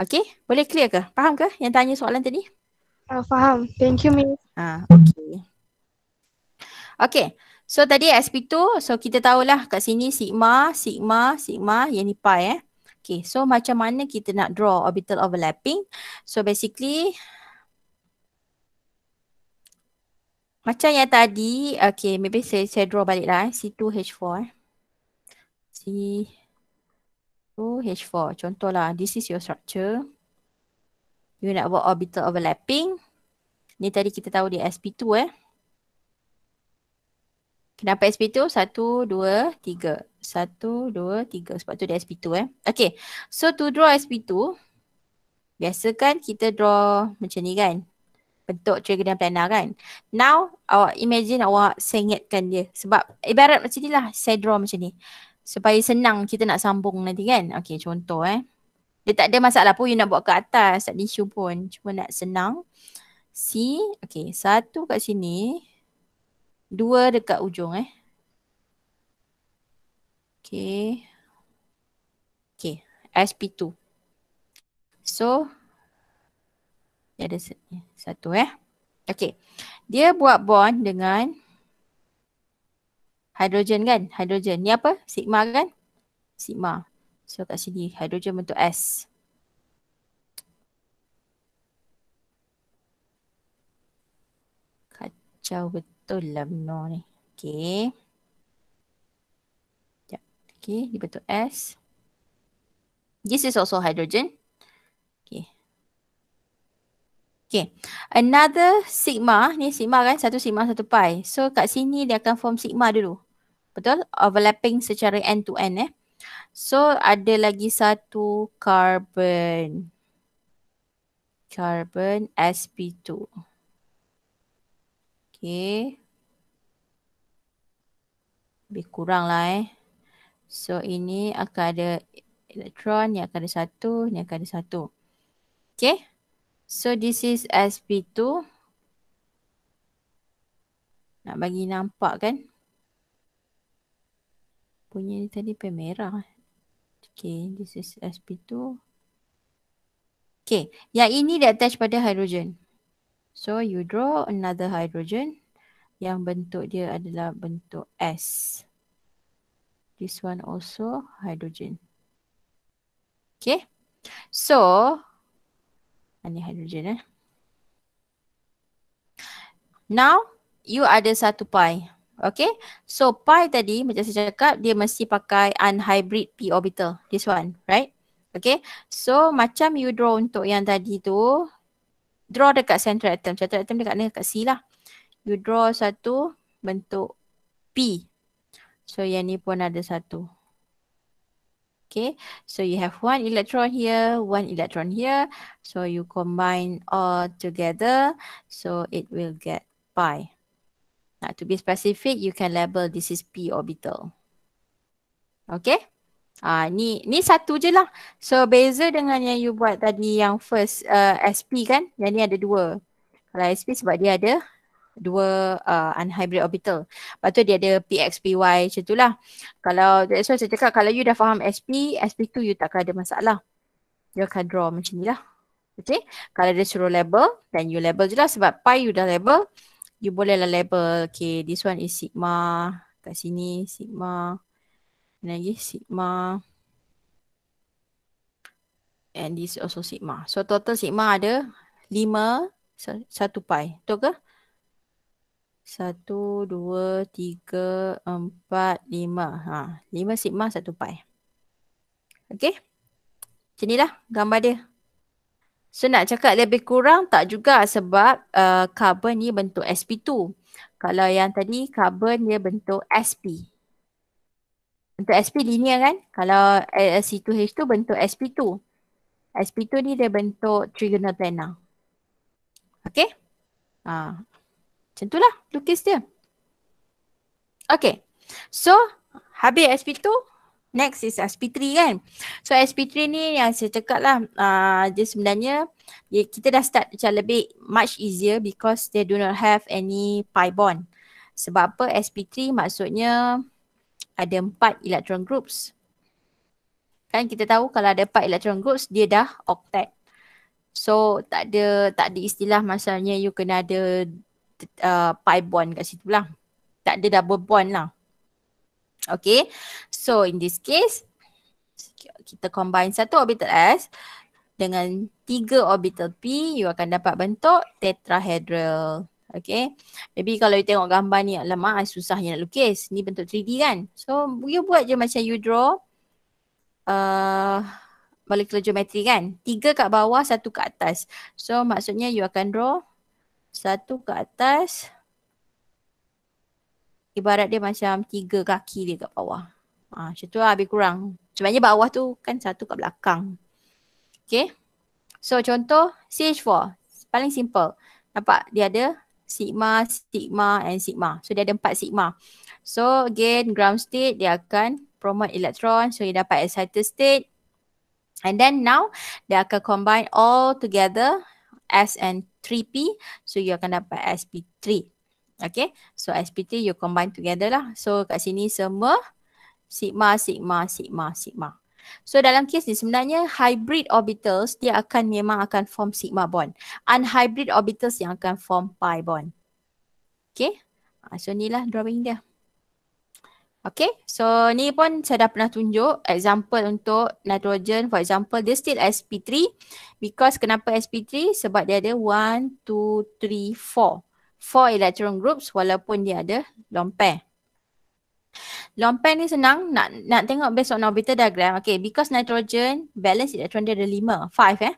Okay boleh clear ke? Faham ke yang tanya soalan tadi? Uh, faham. Thank you, Miss. Ah, okay. Okay. So tadi SP2, so kita tahulah kat sini sigma, sigma, sigma, yang ni pi eh. Okay, so macam mana kita nak draw orbital overlapping? So basically, macam yang tadi, okay, maybe saya, saya draw balik lah eh. C2H4 eh. C2H4, contohlah, this is your structure you nak buat orbital overlapping. Ni tadi kita tahu dia sp2 eh. Kenapa sp2? Satu, dua, tiga. Satu, dua, tiga. Sebab tu dia sp2 eh. Okay. So to draw sp2, biasa kan kita draw macam ni kan. Bentuk trigonal planar kan. Now, awak imagine awak sengitkan dia. Sebab ibarat macam ni lah. Saya draw macam ni. Supaya senang kita nak sambung nanti kan. Okay, contoh eh. Dia tak ada masalah pun you nak buat ke atas, tak ada isu pun. Cuma nak senang. C, okay. Satu kat sini. Dua dekat ujung eh. Okay. Okay. SP2. So, dia ada satu eh. Okay. Dia buat bond dengan hidrogen kan? Hidrogen. Ni apa? Sigma kan? Sigma. So kat sini hidrogen bentuk S. Kacau betul lah benda ni. Okay. Sekejap. Okay. di bentuk S. This is also hydrogen. Okay. Another sigma. Ni sigma kan. Satu sigma, satu pi. So kat sini dia akan form sigma dulu. Betul? Overlapping secara end to end eh. So ada lagi satu carbon. Carbon sp2. Okay. Lebih kurang lah eh. So ini akan ada elektron, ni akan ada satu, ni akan ada satu. Okay. So this is sp2. Nak bagi nampak kan. Punya ni tadi pen merah. Eh. Okay, this is sp2. Okay, yang ini dia attach pada hydrogen. So you draw another hydrogen yang bentuk dia adalah bentuk S. This one also hydrogen. Okay. So, ini hydrogen eh. Now, you ada satu pi. Okay. So pi tadi macam saya cakap dia mesti pakai unhybrid p orbital. This one. Right. Okay. So macam you draw untuk yang tadi tu. Draw dekat central atom. Central atom dekat ni Dekat C lah. You draw satu bentuk p. So yang ni pun ada satu. Okay. So you have one electron here, one electron here. So you combine all together. So it will get pi. Nah, to be specific, you can label this is p orbital. Okay? Ah, ni ni satu je lah. So beza dengan yang you buat tadi yang first uh, sp kan? Yang ni ada dua. Kalau sp sebab dia ada dua uh, unhybrid orbital. Lepas tu dia ada px, py macam tu lah. Kalau that's why saya cakap kalau you dah faham sp, sp tu you takkan ada masalah. You akan draw macam ni lah. Okay? Kalau dia suruh label, then you label je lah sebab pi you dah label you bolehlah label okay this one is sigma kat sini sigma Dan lagi sigma and this also sigma so total sigma ada 5 1 pi betul ke 1 2 3 4 5 ha 5 sigma 1 pi okey sinilah gambar dia So nak cakap lebih kurang tak juga sebab karbon uh, ni bentuk sp2. Kalau yang tadi carbon dia bentuk sp. Bentuk sp linear kan? Kalau C2H 2 bentuk sp2. sp2 ni dia bentuk trigonal planar. Okay? Ha. Ah, macam tu lah lukis dia. Okay. So habis sp2 Next is SP3 kan. So SP3 ni yang saya cakap lah uh, dia sebenarnya dia, kita dah start macam lebih much easier because they do not have any pi bond. Sebab apa SP3 maksudnya ada empat electron groups. Kan kita tahu kalau ada empat electron groups dia dah octet. So tak ada, tak ada istilah masalahnya you kena ada uh, pi bond kat situ lah. Tak ada double bond lah. Okay. So in this case kita combine satu orbital S dengan tiga orbital P you akan dapat bentuk tetrahedral. Okay. Maybe kalau you tengok gambar ni lama susah nak lukis. Ni bentuk 3D kan. So you buat je macam you draw uh, molecular geometry kan. Tiga kat bawah, satu kat atas. So maksudnya you akan draw satu kat atas. Ibarat dia macam tiga kaki dia kat bawah. Ha, macam tu lah lebih kurang. Sebenarnya bawah tu kan satu kat belakang. Okay. So contoh CH4. Paling simple. Nampak dia ada sigma, sigma and sigma. So dia ada empat sigma. So again ground state dia akan promote elektron. So dia dapat excited state. And then now dia akan combine all together S and 3P. So you akan dapat SP3. Okay. So SP3 you combine together lah. So kat sini semua sigma, sigma, sigma, sigma. So dalam kes ni sebenarnya hybrid orbitals dia akan memang akan form sigma bond. Unhybrid orbitals yang akan form pi bond. Okay. Ah, so ni lah drawing dia. Okay. So ni pun saya dah pernah tunjuk example untuk nitrogen. For example dia still sp3 because kenapa sp3? Sebab dia ada 1, 2, 3, 4. 4 electron groups walaupun dia ada long Long pair ni senang nak nak tengok based on orbital diagram. Okay, because nitrogen balance electron dia ada lima, five eh.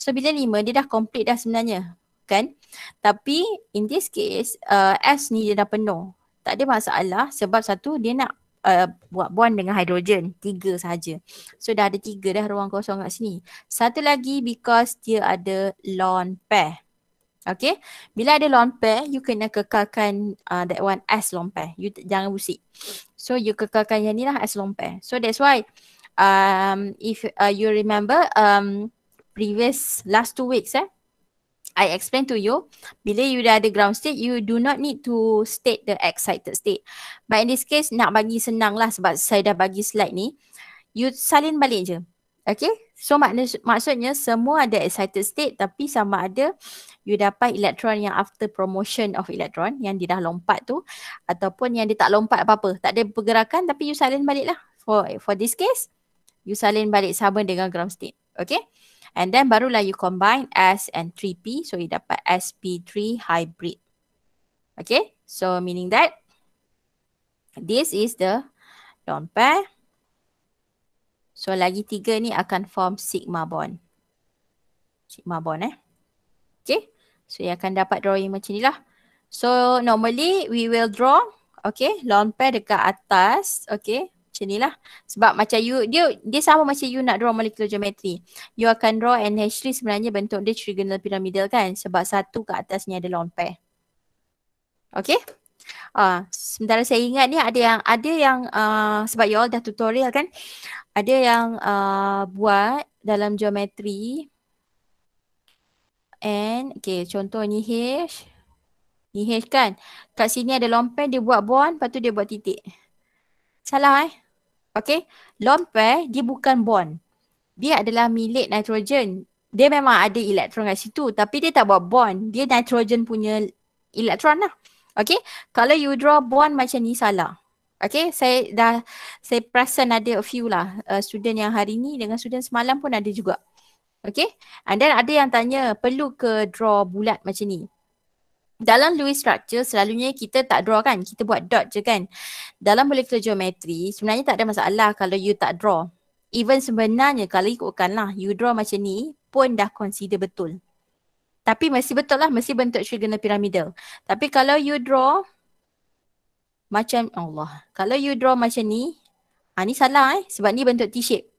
So bila lima dia dah complete dah sebenarnya. Kan? Tapi in this case, uh, S ni dia dah penuh. Tak ada masalah sebab satu dia nak uh, buat bond dengan hidrogen. Tiga saja. So dah ada tiga dah ruang kosong kat sini. Satu lagi because dia ada lone pair. Okay. Bila ada long pair, you kena kekalkan uh, that one as long pair. You jangan busik. So you kekalkan yang ni lah as long pair. So that's why um, if uh, you remember um, previous last two weeks eh. I explain to you, bila you dah ada ground state, you do not need to state the excited state. But in this case, nak bagi senang lah sebab saya dah bagi slide ni. You salin balik je. Okay, so makna, maksudnya semua ada excited state tapi sama ada you dapat elektron yang after promotion of elektron yang dia dah lompat tu ataupun yang dia tak lompat apa-apa. Tak ada pergerakan tapi you salin balik lah. For, for this case, you salin balik sama dengan ground state. Okay, and then barulah you combine S and 3P so you dapat SP3 hybrid. Okay, so meaning that this is the lompat. So lagi tiga ni akan form sigma bond. Sigma bond eh. Okay. So you akan dapat drawing macam ni lah. So normally we will draw okay lawn pair dekat atas okay macam ni lah. Sebab macam you, dia dia sama macam you nak draw molecular geometry. You akan draw NH3 sebenarnya bentuk dia trigonal piramidal kan. Sebab satu kat atas ni ada lawn pair. Okay. Uh, sementara saya ingat ni ada yang ada yang uh, sebab you all dah tutorial kan ada yang uh, buat dalam geometri and okay contoh ni H ni H kan kat sini ada lompeh dia buat bond lepas tu dia buat titik salah eh okay lompeh dia bukan bond dia adalah milik nitrogen dia memang ada elektron kat situ tapi dia tak buat bond dia nitrogen punya elektron lah okay kalau you draw bond macam ni salah Okay, saya dah saya perasan ada a few lah uh, student yang hari ni dengan student semalam pun ada juga. Okay, and then ada yang tanya perlu ke draw bulat macam ni? Dalam Lewis structure selalunya kita tak draw kan, kita buat dot je kan. Dalam molecular geometry sebenarnya tak ada masalah kalau you tak draw. Even sebenarnya kalau ikutkan lah you draw macam ni pun dah consider betul. Tapi masih betul lah, masih bentuk trigonal piramidal. Tapi kalau you draw macam Allah. Kalau you draw macam ni, ha, ni salah eh. Sebab ni bentuk T-shape.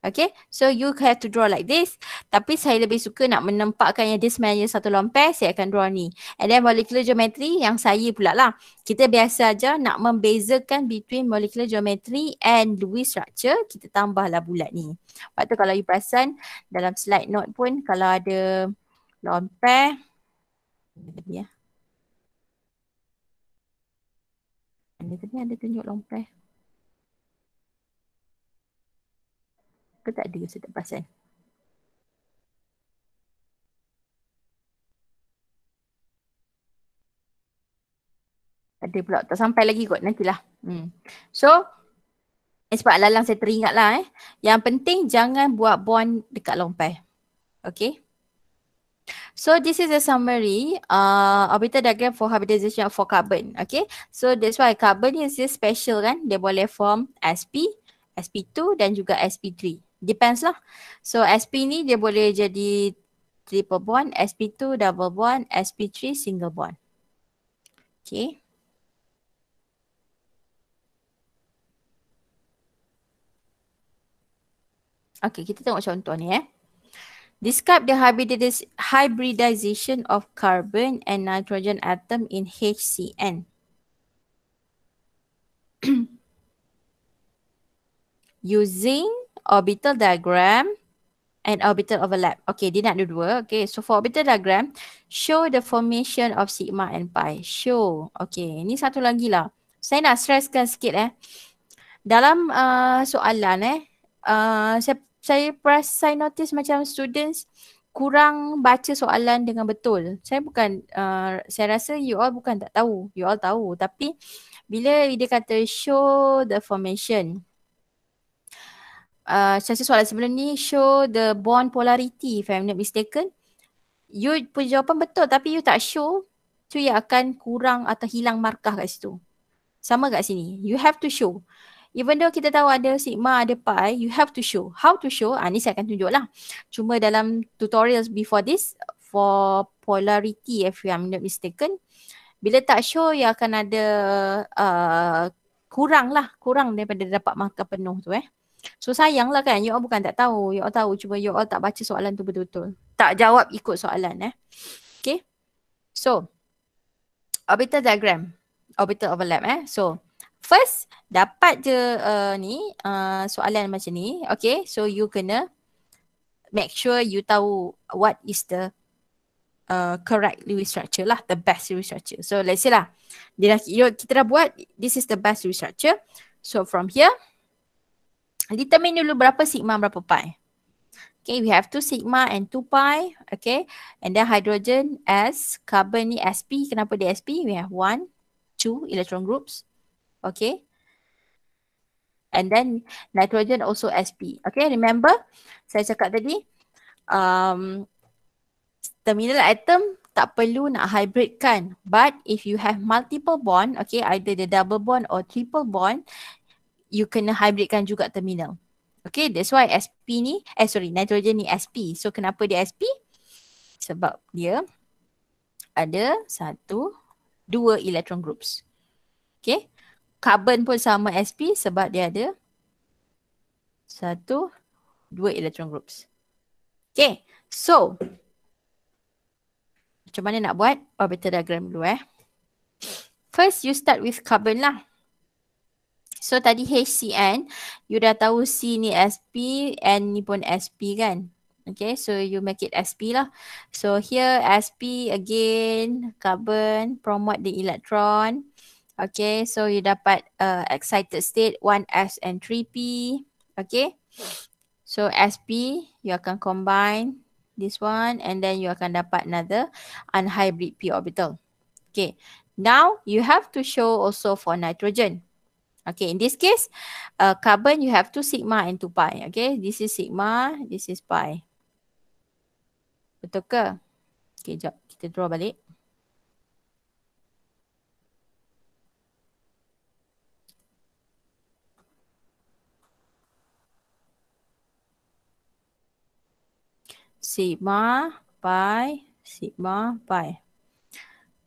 Okay. So you have to draw like this. Tapi saya lebih suka nak menempatkan yang dia sebenarnya satu lompat. Saya akan draw ni. And then molecular geometry yang saya pula lah. Kita biasa aja nak membezakan between molecular geometry and Lewis structure. Kita tambahlah bulat ni. Lepas tu kalau you perasan dalam slide note pun kalau ada lompat. Ya. Yeah. Anda tadi anda tunjuk long press. Ke tak ada? Saya tak perasan. Ada pula. Tak sampai lagi kot. Nantilah. Hmm. So, eh, sebab lalang saya teringat lah eh. Yang penting jangan buat bond dekat long press. Okay. So this is a summary uh, orbital diagram for hybridization for carbon. Okay. So that's why carbon is just special kan. Dia boleh form sp, sp2 dan juga sp3. Depends lah. So sp ni dia boleh jadi triple bond, sp2 double bond, sp3 single bond. Okay. Okay, kita tengok contoh ni eh. Describe the hybridization of carbon and nitrogen atom in HCN. [CLEARS THROAT] Using orbital diagram and orbital overlap. Okay, dia nak ada dua. Okay, so for orbital diagram, show the formation of sigma and pi. Show. Okay, ni satu lagi lah. Saya nak stresskan sikit eh. Dalam uh, soalan eh, uh, saya saya perasa saya notice macam students kurang baca soalan dengan betul. Saya bukan uh, saya rasa you all bukan tak tahu. You all tahu tapi bila dia kata show the formation. Uh, saya soalan sebelum ni show the bond polarity if I'm not mistaken. You punya jawapan betul tapi you tak show tu ia akan kurang atau hilang markah kat situ. Sama kat sini. You have to show. Even though kita tahu ada sigma, ada pi, you have to show. How to show? Ah, ni saya akan tunjuk lah. Cuma dalam tutorials before this, for polarity if you I'm not mistaken, bila tak show, ia akan ada uh, kurang lah. Kurang daripada dapat markah penuh tu eh. So sayang lah kan, you all bukan tak tahu. You all tahu, cuma you all tak baca soalan tu betul-betul. Tak jawab ikut soalan eh. Okay. So, orbital diagram. Orbital overlap eh. So, First dapat je uh, ni uh, soalan macam ni Okay so you kena make sure you tahu what is the uh, correct Lewis structure lah The best Lewis structure So let's say lah dia dah, you, Kita dah buat this is the best Lewis structure So from here Determine dulu berapa sigma berapa pi Okay we have two sigma and two pi Okay and then hydrogen as Carbon ni SP kenapa dia SP We have one, two electron groups okay and then nitrogen also sp okay remember saya cakap tadi um terminal atom tak perlu nak hybrid kan but if you have multiple bond okay either the double bond or triple bond you kena hybridkan juga terminal okay that's why sp ni eh sorry nitrogen ni sp so kenapa dia sp sebab dia ada satu dua electron groups okay carbon pun sama sp sebab dia ada satu dua electron groups. Okay, so macam mana nak buat orbital diagram dulu eh. First you start with carbon lah. So tadi HCN, you dah tahu C ni sp, N ni pun sp kan. Okay, so you make it sp lah. So here sp again, carbon, promote the electron. Okay, so you dapat uh, excited state 1s and 3p. Okay, so sp you akan combine this one and then you akan dapat another unhybrid p orbital. Okay, now you have to show also for nitrogen. Okay, in this case, uh, carbon you have two sigma and two pi. Okay, this is sigma, this is pi. Betul ke? Okay, jap. Kita draw balik. sigma pi sigma pi.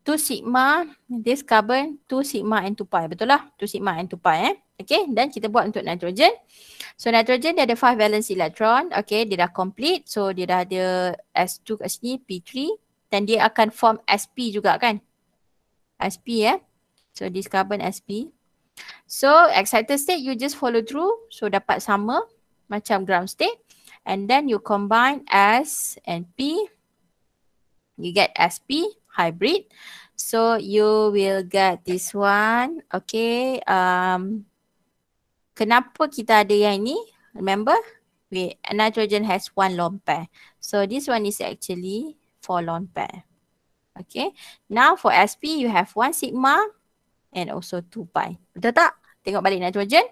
2 sigma this carbon 2 sigma and 2 pi betul lah 2 sigma and 2 pi eh. Okay dan kita buat untuk nitrogen. So nitrogen dia ada 5 valence electron. Okay dia dah complete. So dia dah ada S2 kat sini P3 dan dia akan form SP juga kan. SP eh. So this carbon SP. So excited state you just follow through. So dapat sama macam ground state and then you combine S and P, you get SP hybrid. So you will get this one. Okay. Um, kenapa kita ada yang ini? Remember? We nitrogen has one lone pair. So this one is actually four lone pair. Okay. Now for SP, you have one sigma and also two pi. Betul tak? Tengok balik nitrogen.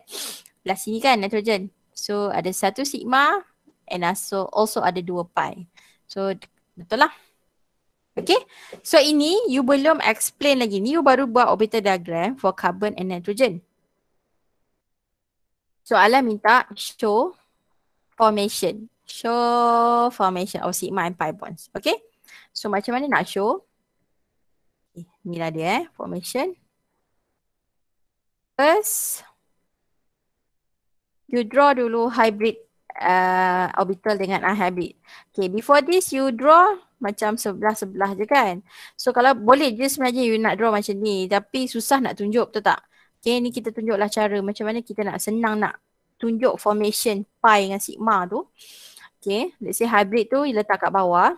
Belah sini kan nitrogen. So ada satu sigma, and also also ada dua pi. So betul lah. Okay. So ini you belum explain lagi. Ni you baru buat orbital diagram for carbon and nitrogen. So Alan minta show formation. Show formation of sigma and pi bonds. Okay. So macam mana nak show? Okay. Eh, ni lah dia eh. Formation. First, you draw dulu hybrid uh, orbital dengan unhybrid. Okay, before this you draw macam sebelah-sebelah je kan. So kalau boleh just sebenarnya you nak draw macam ni tapi susah nak tunjuk betul tak? Okay, ni kita tunjuklah cara macam mana kita nak senang nak tunjuk formation pi dengan sigma tu. Okay, let's say hybrid tu you letak kat bawah.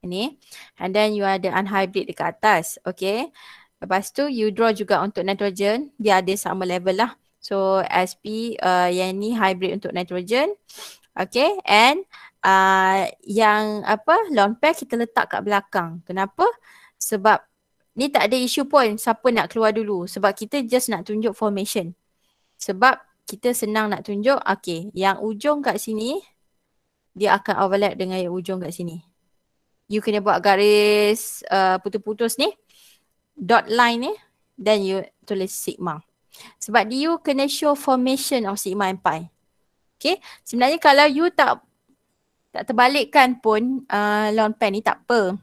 Ini. And then you ada unhybrid dekat atas. Okay. Lepas tu you draw juga untuk nitrogen. Dia ada sama level lah. So sp uh, yang ni hybrid untuk nitrogen. Okay and uh, yang apa lone pair kita letak kat belakang. Kenapa? Sebab ni tak ada isu pun siapa nak keluar dulu. Sebab kita just nak tunjuk formation. Sebab kita senang nak tunjuk okay yang ujung kat sini dia akan overlap dengan yang ujung kat sini. You kena buat garis uh, putus-putus ni. Dot line ni. Then you tulis sigma. Sebab you kena show formation of sigma and pi. Okay. Sebenarnya kalau you tak tak terbalikkan pun uh, long pen ni tak apa.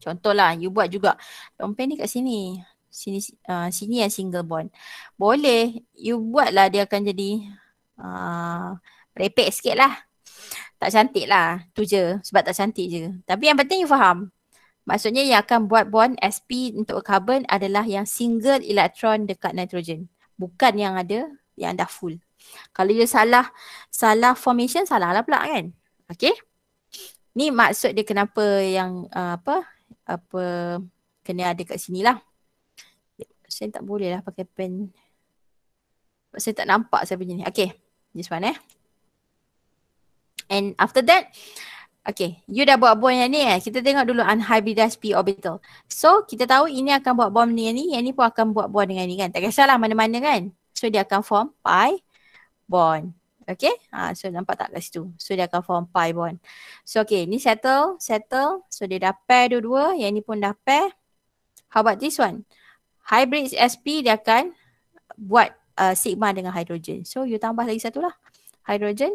Contohlah you buat juga long pen ni kat sini. Sini uh, sini yang single bond. Boleh you buatlah dia akan jadi uh, repek sikit lah. Tak cantik lah. Tu je. Sebab tak cantik je. Tapi yang penting you faham. Maksudnya yang akan buat bond sp untuk carbon adalah yang single electron dekat nitrogen. Bukan yang ada yang dah full. Kalau dia salah salah formation salah lah pula kan. Okay. Ni maksud dia kenapa yang uh, apa apa kena ada kat sini lah. Saya tak boleh lah pakai pen. Saya tak nampak saya punya ni. Okay. This one eh. And after that, Okay, you dah buat bom yang ni eh. Kita tengok dulu unhybridized p orbital. So, kita tahu ini akan buat bom dengan ni, yang ni pun akan buat bom dengan ni kan. Tak kisahlah mana-mana kan. So, dia akan form pi bond. Okay, ha, so nampak tak kat situ. So, dia akan form pi bond. So, okay, ni settle, settle. So, dia dah pair dua-dua, yang ni pun dah pair. How about this one? Hybrid sp dia akan buat uh, sigma dengan hydrogen. So, you tambah lagi satu lah. Hydrogen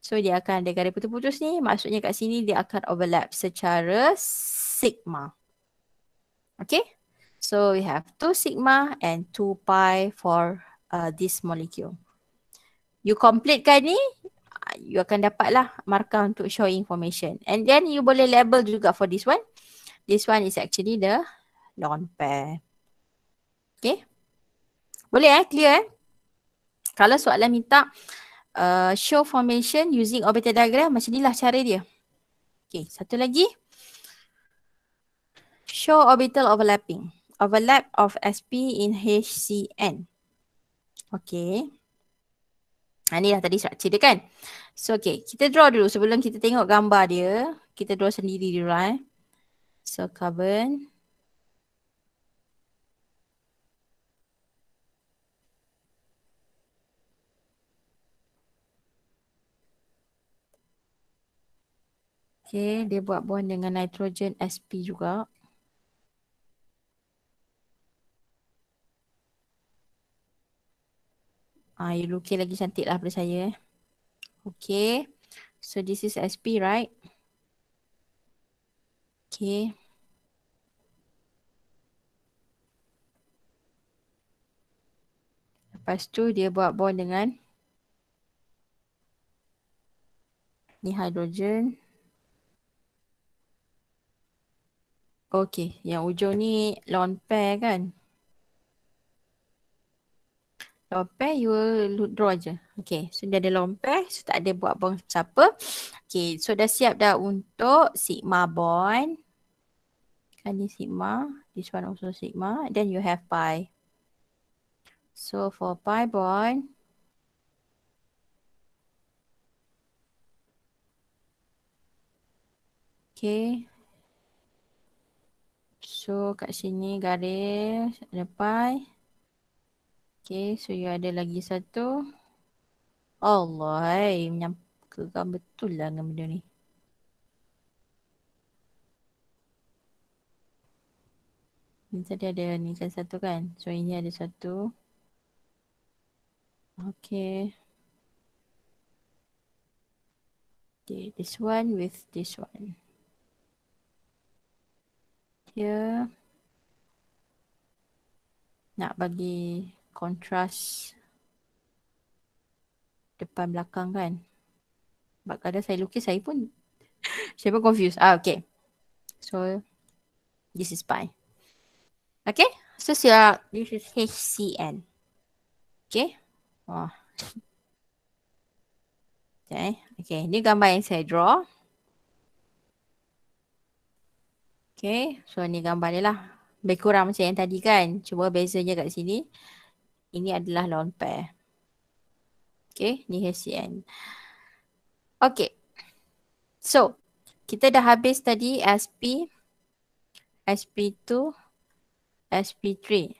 So dia akan ada garis putus-putus ni maksudnya kat sini dia akan overlap secara sigma. Okay. So we have 2 sigma and 2 pi for uh, this molecule. You complete kan ni, you akan dapat lah markah untuk show information. And then you boleh label juga for this one. This one is actually the lone pair. Okay. Boleh eh? Clear eh? Kalau soalan minta uh, show formation using orbital diagram macam inilah cara dia. Okay, satu lagi. Show orbital overlapping. Overlap of SP in HCN. Okay. Ha, Ini dah tadi structure dia kan. So okay, kita draw dulu sebelum kita tengok gambar dia. Kita draw sendiri dulu lah eh. So carbon. Okay, dia buat bond dengan nitrogen sp juga. Ah, you look lagi cantik lah pada saya. Okay, so this is sp right? Okay. Lepas tu dia buat bond dengan ni hydrogen. Okey, yang ujung ni lawan pair kan? Lawan pair you will draw je. Okey, so dia ada lawan pair, so tak ada buat bond siapa. Okey, so dah siap dah untuk sigma bond. Kan ni sigma, this one also sigma, then you have pi. So for pi bond, Okay, So kat sini garis depan. Okay so you ada lagi satu. Allah hai eh, menyangka betul lah dengan benda ni. Ni tadi ada ni kan satu kan. So ini ada satu. Okay. Okay, this one with this one dia ya. nak bagi kontras depan belakang kan. Sebab kadang saya lukis saya pun saya pun confused. Ah okay. So this is pi. Okay. So sila this is HCN. Okay. Wah. Okay. Okay. Ini gambar yang saya draw. Okay, so ni gambar dia lah. Lebih kurang macam yang tadi kan. Cuba bezanya kat sini. Ini adalah lawn pair. Okay, ni hessian. Okay. So, kita dah habis tadi SP, SP2, SP3.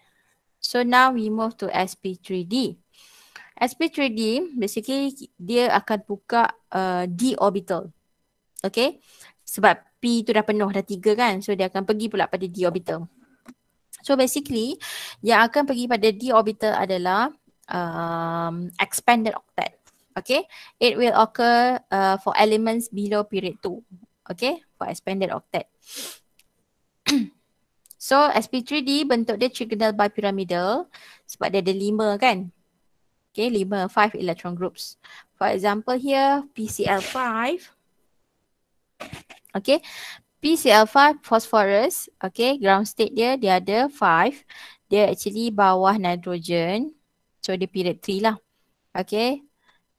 So now we move to SP3D. SP3D basically dia akan buka uh, D orbital. Okay sebab P tu dah penuh dah tiga kan so dia akan pergi pula pada D orbital. So basically yang akan pergi pada D orbital adalah um, expanded octet. Okay, it will occur uh, for elements below period 2. Okay, for expanded octet. [CLEARS THROAT] so sp3d bentuk dia trigonal bipyramidal sebab dia ada lima kan. Okay, lima, five electron groups. For example here, pcl5 Okay, PCl5 phosphorus, okay, ground state dia, dia ada 5. Dia actually bawah nitrogen. So, dia period 3 lah. Okay,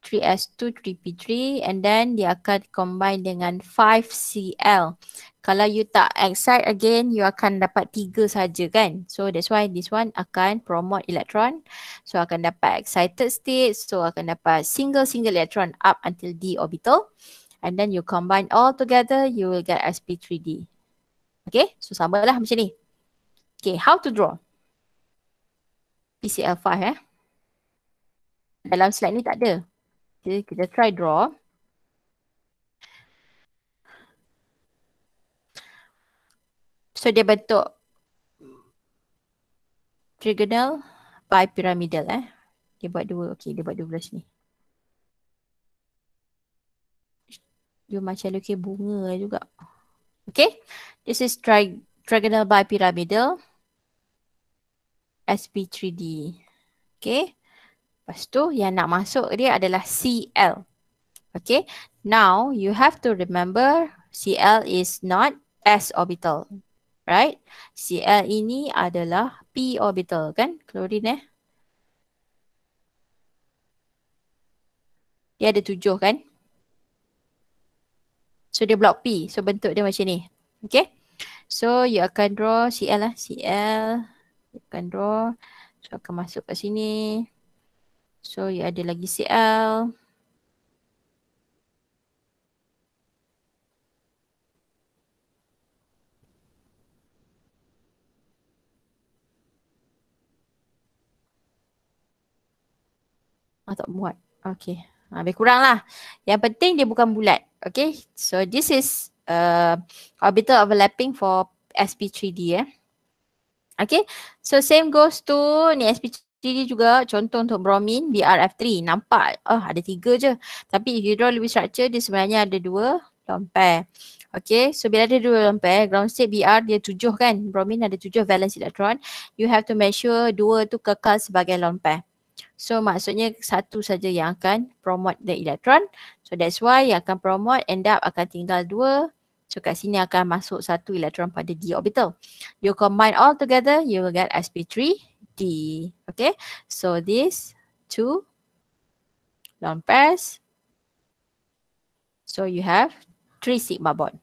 3S2, 3P3 and then dia akan combine dengan 5Cl. Kalau you tak excite again, you akan dapat 3 saja kan. So, that's why this one akan promote electron. So, akan dapat excited state. So, akan dapat single-single electron up until D orbital and then you combine all together, you will get SP3D. Okay, so sama lah macam ni. Okay, how to draw? PCL5 eh. Dalam slide ni tak ada. Okay, kita try draw. So dia bentuk trigonal by pyramidal eh. Dia buat dua, okay dia buat dua belas ni. You macam lukis bunga juga. Okay. This is tri bipyramidal. SP3D. Okay. Lepas tu yang nak masuk dia adalah CL. Okay. Now you have to remember CL is not S orbital. Right. CL ini adalah P orbital kan. Chlorine eh. Dia ada tujuh kan. So dia block P. So bentuk dia macam ni. Okay. So you akan draw CL lah. CL. You akan draw. So akan masuk kat sini. So you ada lagi CL. Oh, ah, tak buat. Okay. Ha, kurang lah. Yang penting dia bukan bulat. Okay. So this is uh, orbital overlapping for SP3D eh. Okay. So same goes to ni SP3D juga. Contoh untuk bromine BRF3. Nampak oh, ada tiga je. Tapi if you draw Lewis structure dia sebenarnya ada dua long Okay. So bila ada dua long ground state BR dia tujuh kan. Bromine ada tujuh valence electron. You have to make sure dua tu kekal sebagai long So maksudnya satu saja yang akan promote the electron. So that's why yang akan promote end up akan tinggal dua. So kat sini akan masuk satu elektron pada d orbital. You combine all together, you will get sp3d. Okay, so this two lone pairs. So you have three sigma bond.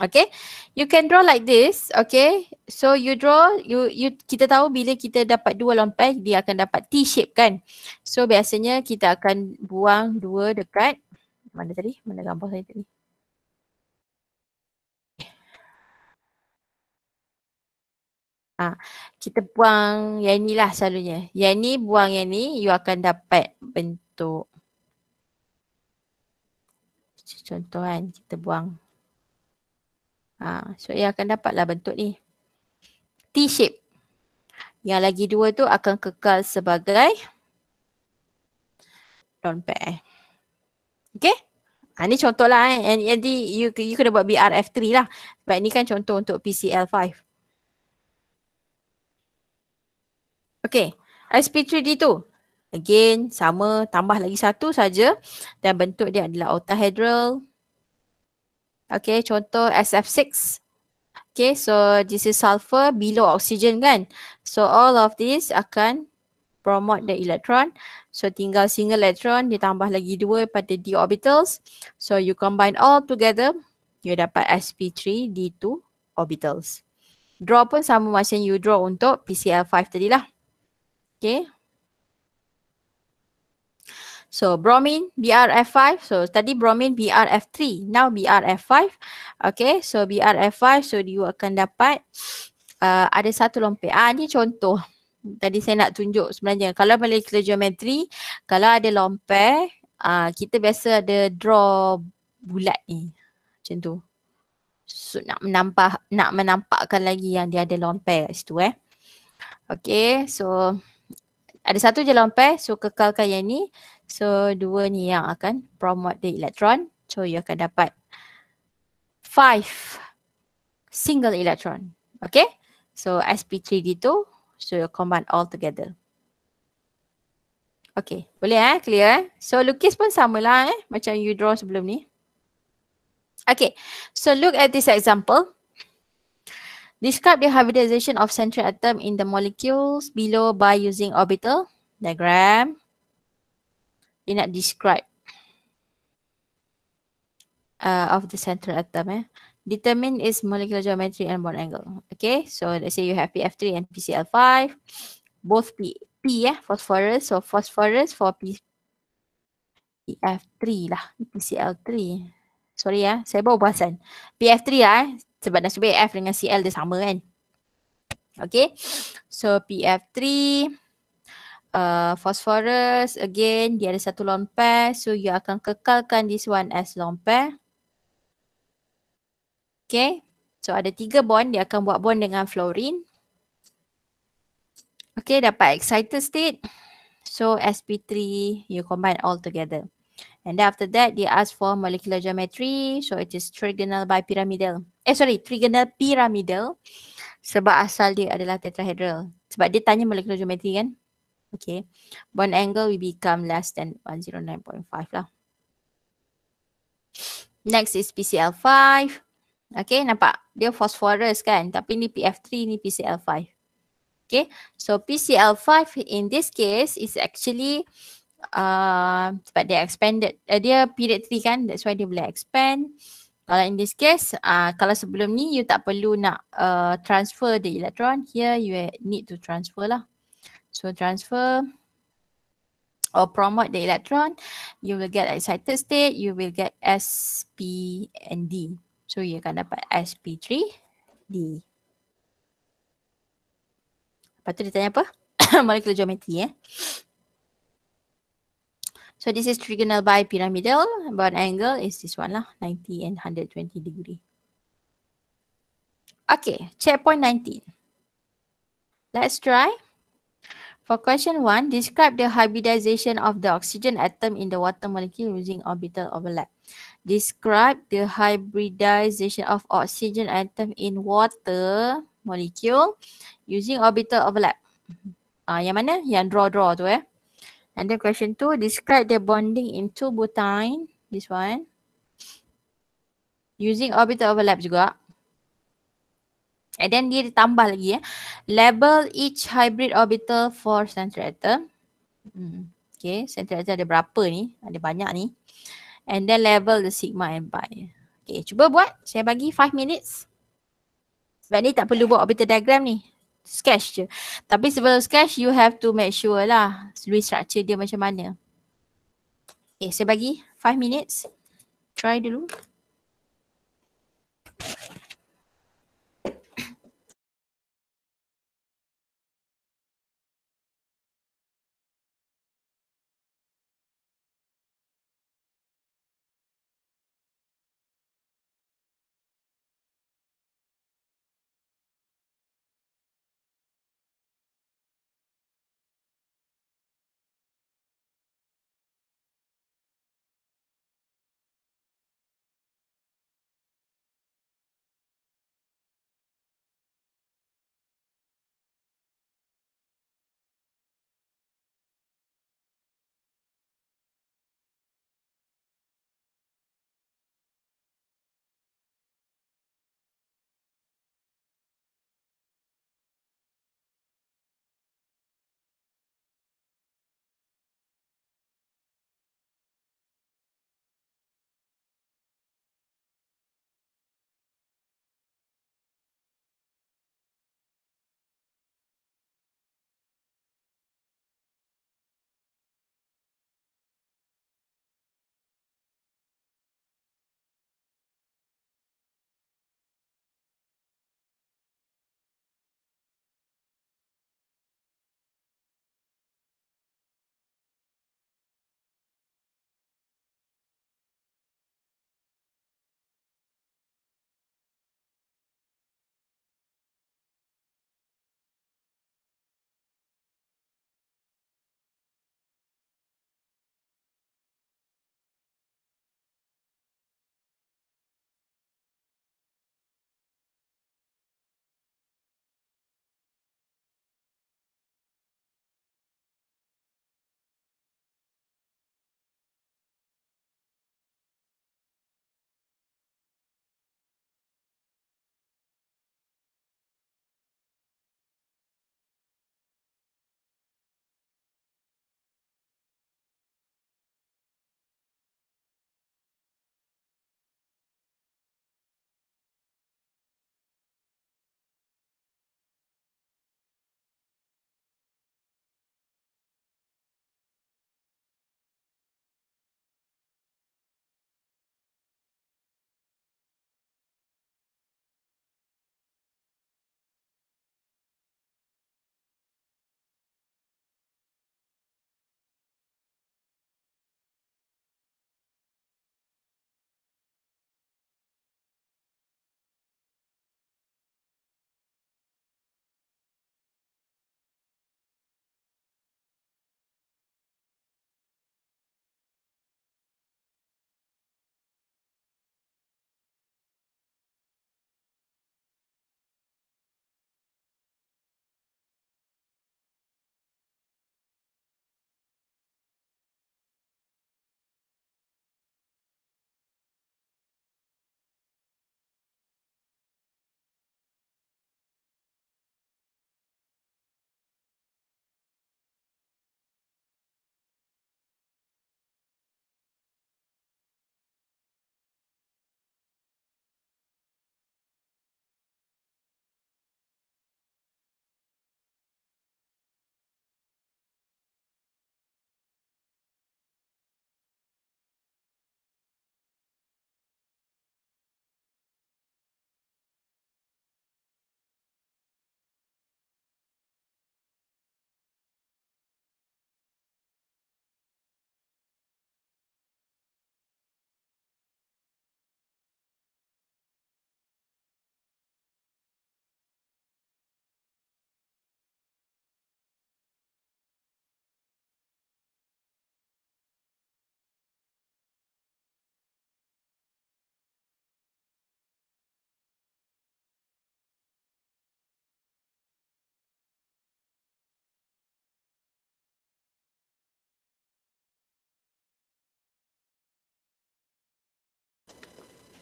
Okay, you can draw like this. Okay, so you draw, you you kita tahu bila kita dapat dua lompat, dia akan dapat T shape kan. So biasanya kita akan buang dua dekat, mana tadi? Mana gambar saya tadi? Ha, kita buang yang ni lah selalunya. Yang ni buang yang ni, you akan dapat bentuk. Contoh kan, kita buang Ha, so ia akan dapatlah bentuk ni. T shape. Yang lagi dua tu akan kekal sebagai dompet. Okay. Ha, ni contoh lah eh. And, and the, you, you kena buat BRF3 lah. Sebab ni kan contoh untuk PCL5. Okay. SP3D2. Again, sama. Tambah lagi satu saja. Dan bentuk dia adalah octahedral. Okay, contoh SF6. Okay, so this is sulfur below oxygen kan. So all of this akan promote the electron. So tinggal single electron ditambah lagi dua pada d orbitals. So you combine all together, you dapat sp3 d2 orbitals. Draw pun sama macam you draw untuk PCl5 tadi lah. Okay, So bromine BRF5. So tadi bromine BRF3. Now BRF5. Okay. So BRF5. So you akan dapat uh, ada satu lompat. Ah ini contoh. Tadi saya nak tunjuk sebenarnya. Kalau molecular geometry. Kalau ada lompat. Uh, kita biasa ada draw bulat ni. Macam tu. So, nak menampak nak menampakkan lagi yang dia ada lompat kat situ eh. Okay. So ada satu je lompat. So kekalkan yang ni. So dua ni yang akan promote the electron. So you akan dapat five single electron. Okay. So sp3d2. So you combine all together. Okay. Boleh eh? Clear eh? So lukis pun samalah eh? Macam you draw sebelum ni. Okay. So look at this example. Describe the hybridization of central atom in the molecules below by using orbital diagram you nak describe uh, of the central atom eh. Determine is molecular geometry and bond angle. Okay, so let's say you have PF3 and PCl5, both P, P yeah, phosphorus. So phosphorus for P, PF3 lah, PCl3. Sorry ya, saya bawa bahasan. PF3 lah eh. Sebab nak cuba F dengan Cl dia sama kan. Okay. So PF3 uh, phosphorus again dia ada satu lone pair so you akan kekalkan this one as lone pair okay so ada tiga bond dia akan buat bond dengan fluorine okay dapat excited state so sp3 you combine all together and then after that they ask for molecular geometry so it is trigonal bipyramidal eh sorry trigonal pyramidal sebab asal dia adalah tetrahedral sebab dia tanya molecular geometry kan okay, bond angle will become less than 109.5 lah. Next is PCL5. Okay, nampak? Dia phosphorus kan? Tapi ni PF3, ni PCL5. Okay, so PCL5 in this case is actually uh, sebab dia expanded, uh, dia period 3 kan? That's why dia boleh expand. Kalau in this case, uh, kalau sebelum ni you tak perlu nak uh, transfer the electron, here you need to transfer lah. So transfer or promote the electron, you will get excited state, you will get S, P and D. So you akan dapat S, P, 3, D. Lepas tu dia tanya apa? [COUGHS] Molecular geometry eh. So this is trigonal by pyramidal. About angle is this one lah. 90 and 120 degree. Okay, checkpoint 19. Let's try. For question one, describe the hybridization of the oxygen atom in the water molecule using orbital overlap. Describe the hybridization of oxygen atom in water molecule using orbital overlap. Ah, uh, yang mana? Yang draw draw tu eh. And then question two, describe the bonding in two butane. This one. Using orbital overlap juga. And then dia ditambah lagi ya. Label each hybrid orbital for center atom. Hmm. Okay, center atom ada berapa ni? Ada banyak ni. And then label the sigma and pi. Okay, cuba buat. Saya bagi 5 minutes. Sebab ni tak perlu buat orbital diagram ni. Sketch je. Tapi sebelum sketch, you have to make sure lah. structure dia macam mana. Okay, eh, saya bagi 5 minutes. Try dulu.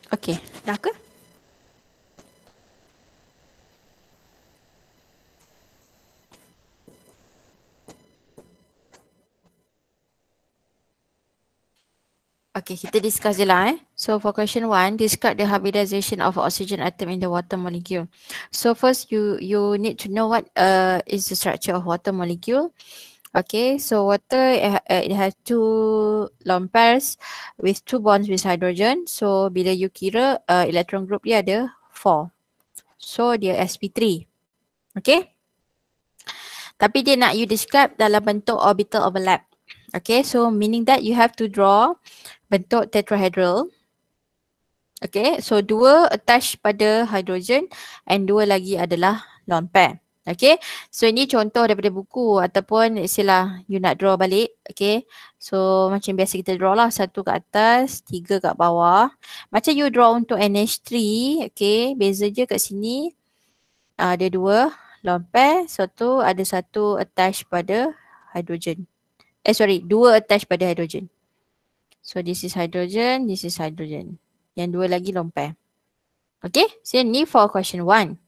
Okey, dah ke? Okay, kita discuss je lah eh. So for question one, describe the hybridization of oxygen atom in the water molecule. So first you you need to know what uh, is the structure of water molecule. Okay, so water it ha, eh, has two lone pairs with two bonds with hydrogen. So bila you kira uh, electron group dia ada four. So dia sp3. Okay. Tapi dia nak you describe dalam bentuk orbital overlap. Okay, so meaning that you have to draw bentuk tetrahedral. Okay, so dua attach pada hydrogen and dua lagi adalah lone pair. Okay. So ini contoh daripada buku ataupun istilah you nak draw balik. Okay. So macam biasa kita draw lah satu kat atas, tiga kat bawah. Macam you draw untuk NH3. Okay. Beza je kat sini. Ada dua lompat. Satu so, ada satu attach pada hydrogen. Eh sorry. Dua attach pada hydrogen. So this is hydrogen. This is hydrogen. Yang dua lagi lompat. Okay. So ni for question one.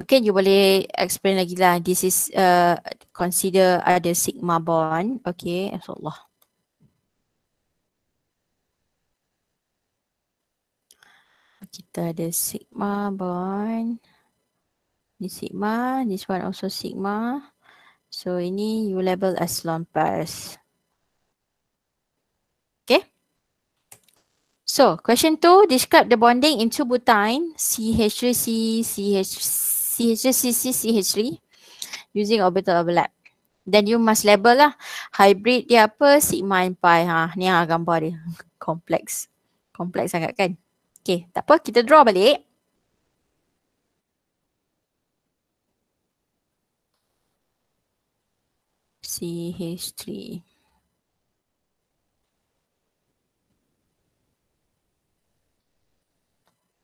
Mungkin you boleh explain lagi lah. This is uh, consider ada sigma bond. Okay. InsyaAllah. Kita ada sigma bond. Ni sigma. This one also sigma. So ini you label as long pairs. So question two, describe the bonding in two butyne, CH3C, CH3C. CHCCCH3 using orbital overlap. Then you must label lah hybrid dia apa sigma and pi. Ha, ni ha, gambar dia. Complex. [LAUGHS] Complex sangat kan? Okay, tak apa. Kita draw balik. CH3.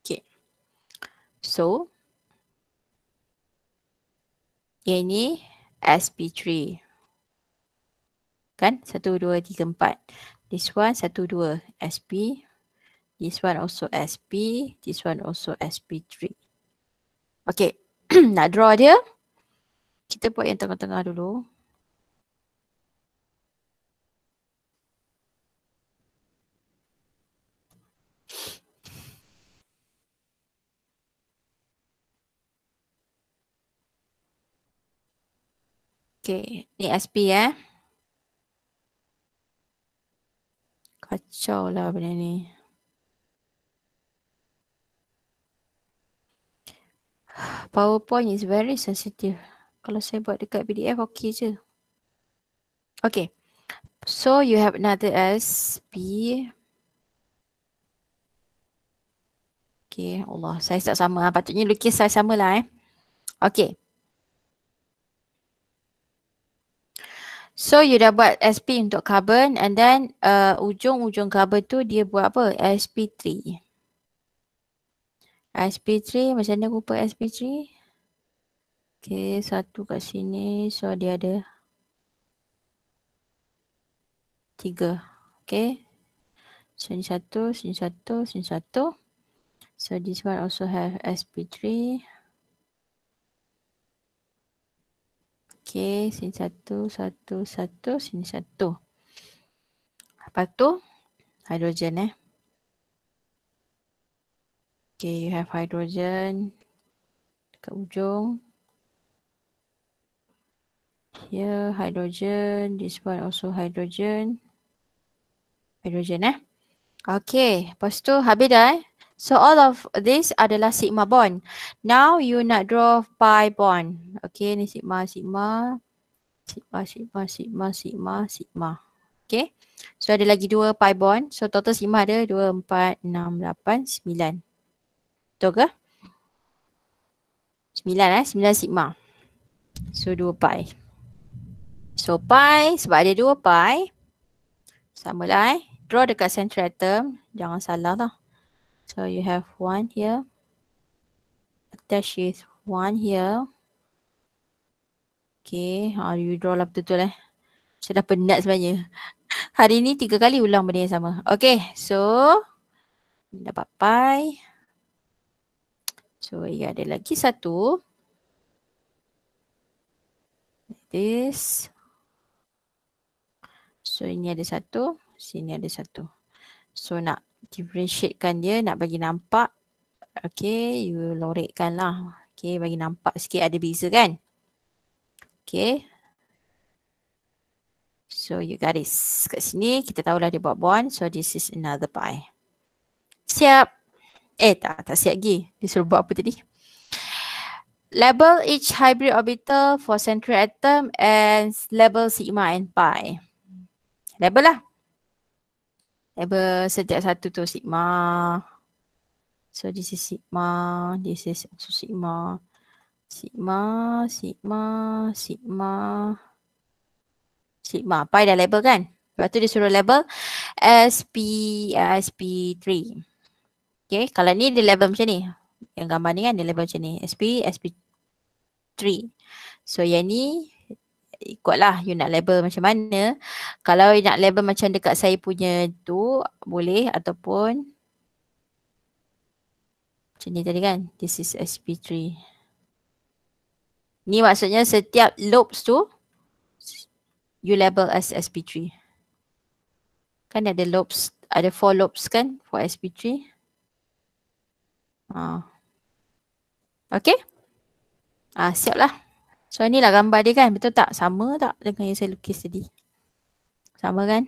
Okay, So, yang ini sp3. Kan? 1, 2, 3, 4. This one 1, 2 sp. This one also sp. This one also sp3. Okay. [CLEARS THROAT] Nak draw dia. Kita buat yang tengah-tengah dulu. Okay, ni SP eh. Kacau lah benda ni. [SIGHS] PowerPoint is very sensitive. Kalau saya buat dekat PDF, okey je. Okay. So, you have another SP. Okay, Allah. Saya tak sama. Patutnya lukis saya sama lah eh. Okay. So you dah buat sp untuk carbon and then uh, ujung-ujung carbon tu dia buat apa? sp3. sp3 macam mana rupa sp3? Okay satu kat sini so dia ada tiga. Okay. Sini satu, sini satu, sini satu. So this one also have sp3. Okey, sin satu, satu, satu, sin satu. Apa tu? Hidrogen eh. Okey, you have hydrogen dekat ujung. Here, hydrogen. This one also hydrogen. Hydrogen eh. Okey, lepas tu habis dah eh. So all of this adalah sigma bond. Now you nak draw pi bond. Okay, ni sigma, sigma, sigma, sigma, sigma, sigma, sigma. Okay. So ada lagi dua pi bond. So total sigma ada 2, 4, 6, 8, 9. Betul ke? 9 eh, 9 sigma. So 2 pi. So pi sebab ada 2 pi. Sama lah eh. Draw dekat central atom. Jangan salah lah. So you have one here. Attach is one here. Okay, ha, you draw lah betul-betul eh. Saya dah penat sebenarnya. [LAUGHS] Hari ni tiga kali ulang benda yang sama. Okay, so dapat pi. So, ia ya, ada lagi satu. This. So, ini ada satu. Sini ada satu. So, nak differentiatekan dia nak bagi nampak okay you lorekkan lah okay bagi nampak sikit ada beza kan okay so you got it kat sini kita tahulah dia buat bond so this is another pi siap eh tak tak siap lagi dia suruh buat apa tadi label each hybrid orbital for central atom and label sigma and pi label lah ever setiap satu tu sigma. So this is sigma, this is also sigma. Sigma, sigma, sigma. Sigma, pi dah label kan? Lepas tu dia suruh label SP, uh, SP3. Okay, kalau ni dia label macam ni. Yang gambar ni kan dia label macam ni. SP, SP3. So yang ni ikutlah you nak label macam mana. Kalau you nak label macam dekat saya punya tu boleh ataupun macam ni tadi kan. This is SP3. Ni maksudnya setiap lobes tu you label as SP3. Kan ada lobes, ada four lobes kan for SP3. Ah. Okay. Ah, siap So lah gambar dia kan betul tak? Sama tak dengan yang saya lukis tadi? Sama kan?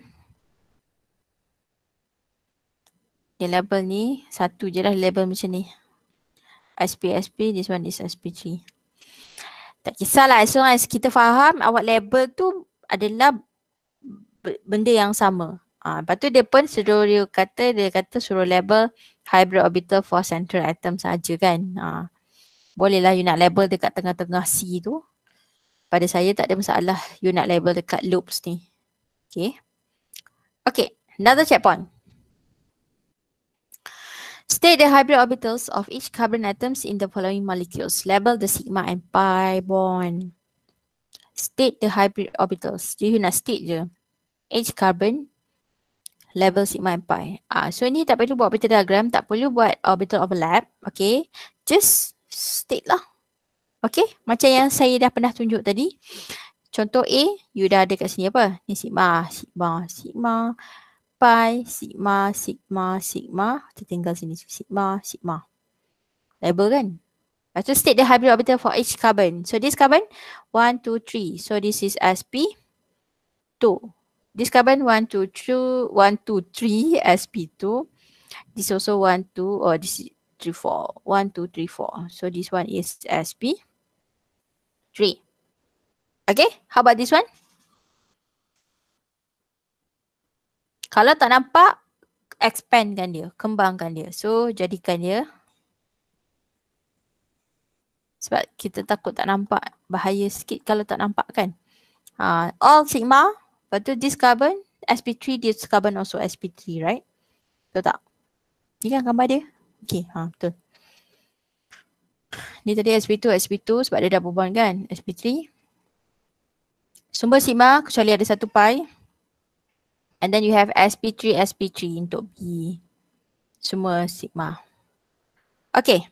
Dia label ni satu je lah label macam ni. sp sp this one is sp3 Tak kisahlah as long as kita faham awak label tu adalah benda yang sama. Ha, lepas tu dia pun suruh dia kata, dia kata suruh label hybrid orbital for central atom saja kan. Ha bolehlah you nak label dekat tengah-tengah C tu. Pada saya tak ada masalah you nak label dekat loops ni. Okay. Okay, another checkpoint. State the hybrid orbitals of each carbon atoms in the following molecules. Label the sigma and pi bond. State the hybrid orbitals. Jadi you nak state je. Each carbon level sigma and pi. Ah, so ni tak perlu buat orbital diagram, tak perlu buat orbital overlap. Okay, just state lah. Okay. Macam yang saya dah pernah tunjuk tadi. Contoh A, you dah ada kat sini apa? Ni sigma, sigma, sigma. Pi, sigma, sigma, sigma. Kita tinggal sini. Sigma, sigma. Label kan? Lepas tu state the hybrid orbital for each carbon. So this carbon, 1, 2, 3. So this is sp, 2. This carbon, 1, 2, 3, sp, 2. This also 1, 2, or this is three, four. One, two, three, four. So this one is sp three. Okay, how about this one? Kalau tak nampak, expand kan dia, kembangkan dia. So jadikan dia. Sebab kita takut tak nampak, bahaya sikit kalau tak nampak kan. Uh, all sigma, lepas tu this carbon, sp3, this carbon also sp3, right? Betul tak? Ini kan gambar dia. Okay, ha, betul. Ni tadi SP2, SP2 sebab dia dah berbual kan? SP3. Sumber sigma kecuali ada satu pi. And then you have SP3, SP3 untuk B. Semua sigma. Okay.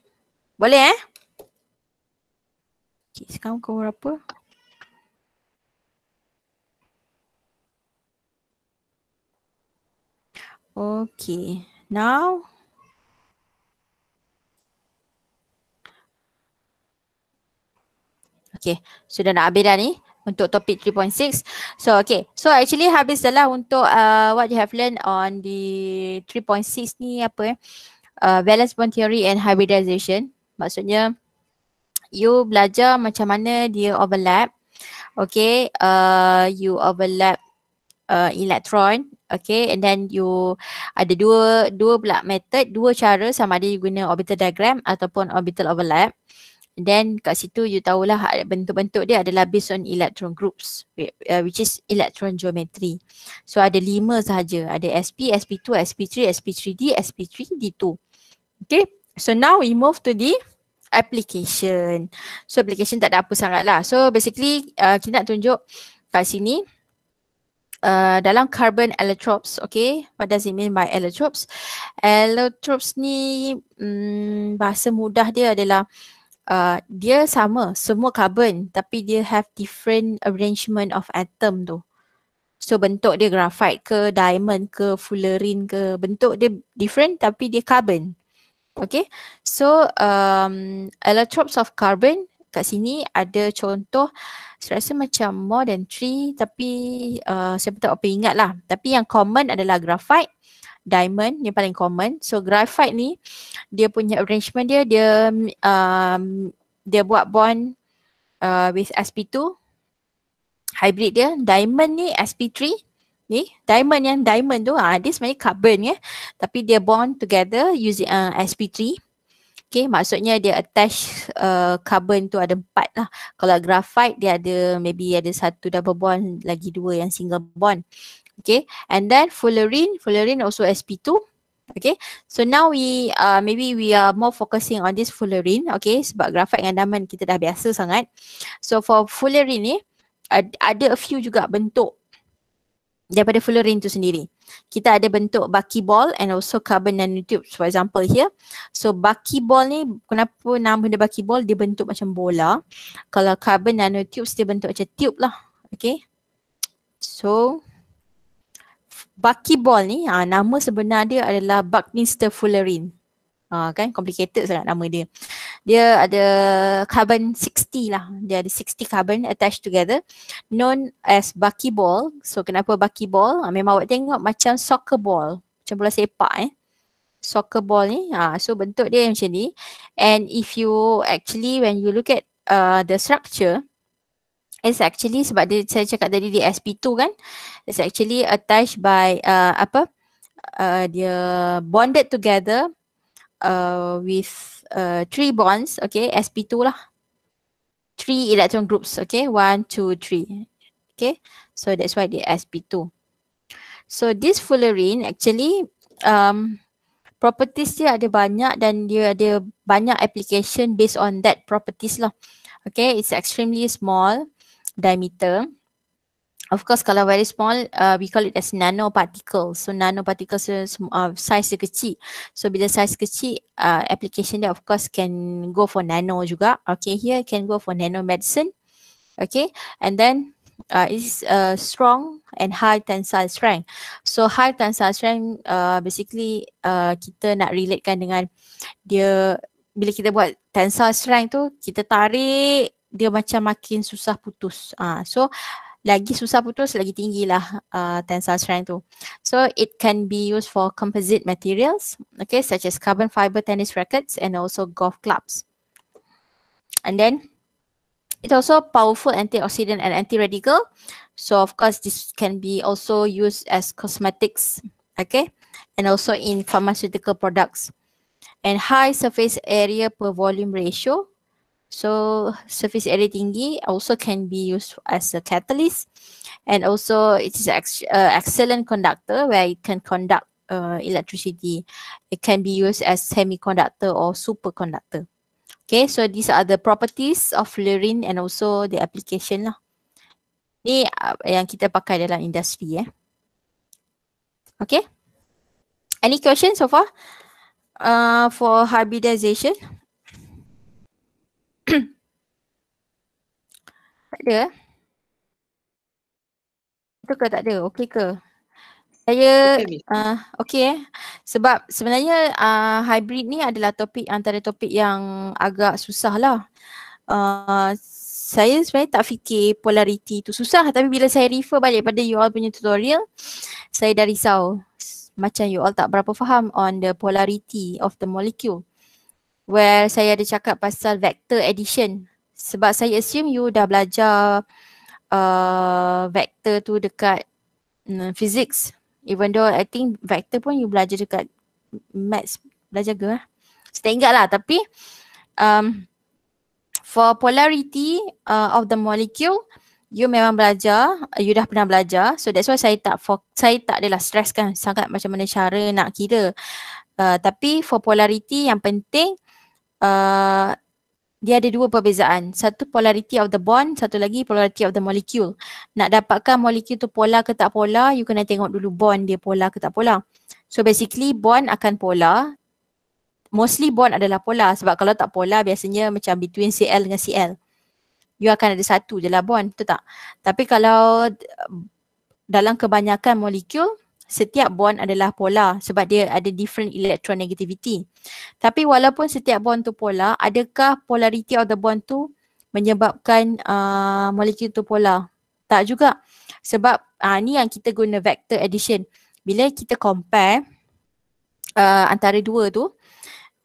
Boleh eh? Okay, sekarang kau berapa? Okay. Now, Okay, sudah nak habis dah ni untuk topik 3.6. So okay, so actually habis dah untuk uh, what you have learned on the 3.6 ni apa eh. Uh, balance bond theory and hybridization. Maksudnya you belajar macam mana dia overlap. Okay, uh, you overlap uh, electron Okay and then you ada dua dua pula method, dua cara sama ada you guna orbital diagram ataupun orbital overlap. Uh, Then kat situ you tahulah ha, bentuk-bentuk dia adalah based on electron groups uh, which is electron geometry. So ada lima sahaja. Ada sp, sp2, sp3, sp3d, sp3d2. Okay. So now we move to the application. So application tak ada apa sangat lah. So basically uh, kita nak tunjuk kat sini uh, dalam carbon allotropes. Okay. What does it mean by allotropes? Allotropes ni hmm, bahasa mudah dia adalah uh, dia sama semua carbon tapi dia have different arrangement of atom tu. So bentuk dia graphite ke diamond ke fullerene ke bentuk dia different tapi dia carbon. Okay so um, allotropes of carbon kat sini ada contoh saya rasa macam more than three tapi uh, siapa tak apa ingat lah tapi yang common adalah graphite diamond ni paling common. So graphite ni dia punya arrangement dia dia um, dia buat bond uh, with sp2 hybrid dia diamond ni sp3 ni diamond yang diamond tu ah this dia carbon ya tapi dia bond together using uh, sp3 Okay, maksudnya dia attach uh, carbon tu ada empat lah. Kalau graphite dia ada maybe ada satu double bond lagi dua yang single bond okay and then fullerene fullerene also sp2 okay so now we uh, maybe we are more focusing on this fullerene okay sebab grafit dengan diamond kita dah biasa sangat so for fullerene ni ada a few juga bentuk daripada fullerene tu sendiri kita ada bentuk buckyball and also carbon nanotubes for example here so buckyball ni kenapa nama dia buckyball dia bentuk macam bola kalau carbon nanotubes dia bentuk macam tube lah okay so buckyball ni ha, nama sebenar dia adalah Buckminster Fullerin. Ha, ah, kan complicated sangat nama dia. Dia ada carbon 60 lah. Dia ada 60 carbon attached together known as buckyball. So kenapa buckyball? Ha, memang awak tengok macam soccer ball. Macam bola sepak eh. Soccer ball ni. Ha, so bentuk dia macam ni. And if you actually when you look at uh, the structure It's actually sebab dia, saya cakap tadi di SP2 kan It's actually attached by uh, apa uh, Dia bonded together uh, with uh, three bonds okay SP2 lah Three electron groups okay one two three Okay so that's why the SP2 So this fullerene actually um, Properties dia ada banyak dan dia ada banyak application based on that properties lah Okay, it's extremely small diameter. Of course, kalau very small, uh, we call it as nanoparticle. So nanoparticle so, uh, size dia kecil. So bila size kecil, uh, application dia of course can go for nano juga. Okay, here can go for nano medicine. Okay, and then uh, it's uh, strong and high tensile strength. So high tensile strength uh, basically uh, kita nak relatekan dengan dia bila kita buat tensile strength tu kita tarik dia macam makin susah putus. Ah, so lagi susah putus lagi tinggilah uh, ah, tensile strength tu. So it can be used for composite materials, okay, such as carbon fiber tennis rackets and also golf clubs. And then it also powerful antioxidant and anti radical. So of course this can be also used as cosmetics, okay, and also in pharmaceutical products. And high surface area per volume ratio, So surface area tinggi also can be used as a catalyst and also it is an uh, excellent conductor where it can conduct uh, electricity. It can be used as semiconductor or superconductor. Okay, so these are the properties of fluorine and also the application lah. Ni uh, yang kita pakai dalam industri eh. Okay. Any question so far? Uh, for hybridization, [CLEARS THROAT] tak ada Betul ke tak ada? Okey ke? Saya uh, okey eh. Sebab sebenarnya uh, hybrid ni adalah topik antara topik yang agak susah lah. Uh, ah, saya sebenarnya tak fikir polariti tu susah tapi bila saya refer balik pada you all punya tutorial saya dah risau macam you all tak berapa faham on the polarity of the molecule. Well, saya ada cakap pasal vector addition sebab saya assume you dah belajar uh, vector tu dekat uh, physics even though I think vector pun you belajar dekat maths belajar ke lah eh? saya ingat lah tapi um, for polarity uh, of the molecule you memang belajar uh, you dah pernah belajar so that's why saya tak for, saya tak adalah stresskan sangat macam mana cara nak kira uh, tapi for polarity yang penting uh, dia ada dua perbezaan. Satu polarity of the bond, satu lagi polarity of the molecule. Nak dapatkan molekul tu pola ke tak pola, you kena tengok dulu bond dia pola ke tak pola. So basically bond akan pola. Mostly bond adalah pola sebab kalau tak pola biasanya macam between Cl dengan Cl. You akan ada satu je lah bond, betul tak? Tapi kalau dalam kebanyakan molekul setiap bond adalah pola sebab dia ada different electron Tapi walaupun setiap bond tu pola, adakah polarity of the bond tu menyebabkan uh, molekul tu pola? Tak juga. Sebab uh, ni yang kita guna vector addition. Bila kita compare uh, antara dua tu,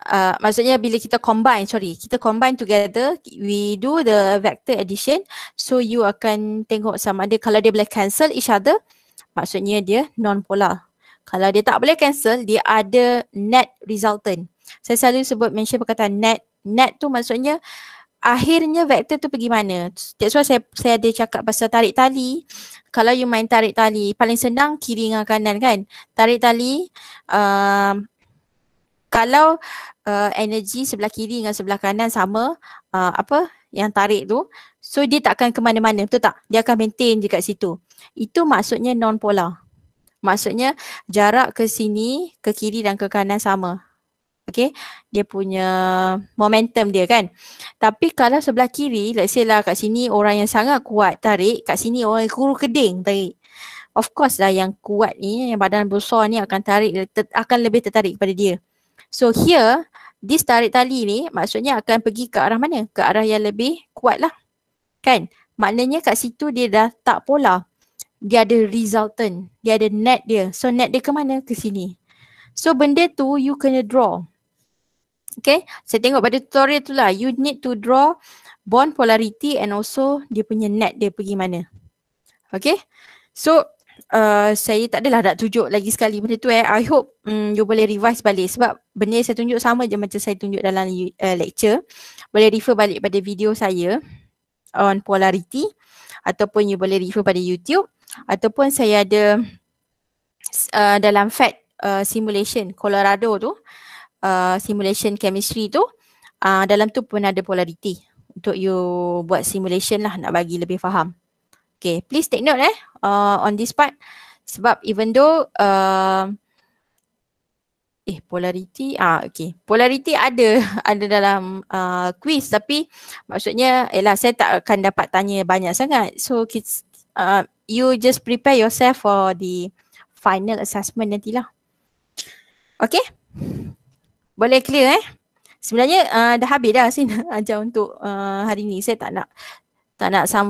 uh, maksudnya bila kita combine, sorry, kita combine together, we do the vector addition. So you akan tengok sama ada kalau dia boleh cancel each other, maksudnya dia non-polar. Kalau dia tak boleh cancel, dia ada net resultant. Saya selalu sebut mention perkataan net. Net tu maksudnya akhirnya vektor tu pergi mana. That's why saya, saya ada cakap pasal tarik tali. Kalau you main tarik tali, paling senang kiri dengan kanan kan. Tarik tali, uh, kalau uh, energi sebelah kiri dengan sebelah kanan sama, uh, apa, yang tarik tu so dia tak akan ke mana-mana betul tak dia akan maintain je kat situ itu maksudnya non polar maksudnya jarak ke sini ke kiri dan ke kanan sama Okay, dia punya momentum dia kan tapi kalau sebelah kiri let's say lah kat sini orang yang sangat kuat tarik kat sini orang yang kuru keding tarik of course lah yang kuat ni yang badan besar ni akan tarik akan lebih tertarik kepada dia so here this tarik tali ni maksudnya akan pergi ke arah mana? Ke arah yang lebih kuat lah. Kan? Maknanya kat situ dia dah tak pola. Dia ada resultant. Dia ada net dia. So net dia ke mana? Ke sini. So benda tu you kena draw. Okay? Saya tengok pada tutorial tu lah. You need to draw bond polarity and also dia punya net dia pergi mana. Okay? So Uh, saya tak adalah nak tunjuk lagi sekali benda tu eh. I hope um, you boleh revise balik sebab benda saya tunjuk sama je macam saya tunjuk dalam uh, lecture. Boleh refer balik pada video saya on polarity ataupun you boleh refer pada YouTube ataupun saya ada uh, dalam fat uh, simulation Colorado tu uh, simulation chemistry tu uh, dalam tu pun ada polarity untuk you buat simulation lah nak bagi lebih faham. Okay, please take note eh uh, on this part. Sebab even though uh, eh polarity ah okay polarity ada [LAUGHS] ada dalam uh, quiz tapi maksudnya ialah saya tak akan dapat tanya banyak sangat so kids uh, you just prepare yourself for the final assessment nantilah okay boleh clear eh sebenarnya uh, dah habis dah sini [LAUGHS] ajar untuk uh, hari ni saya tak nak tak nak sambung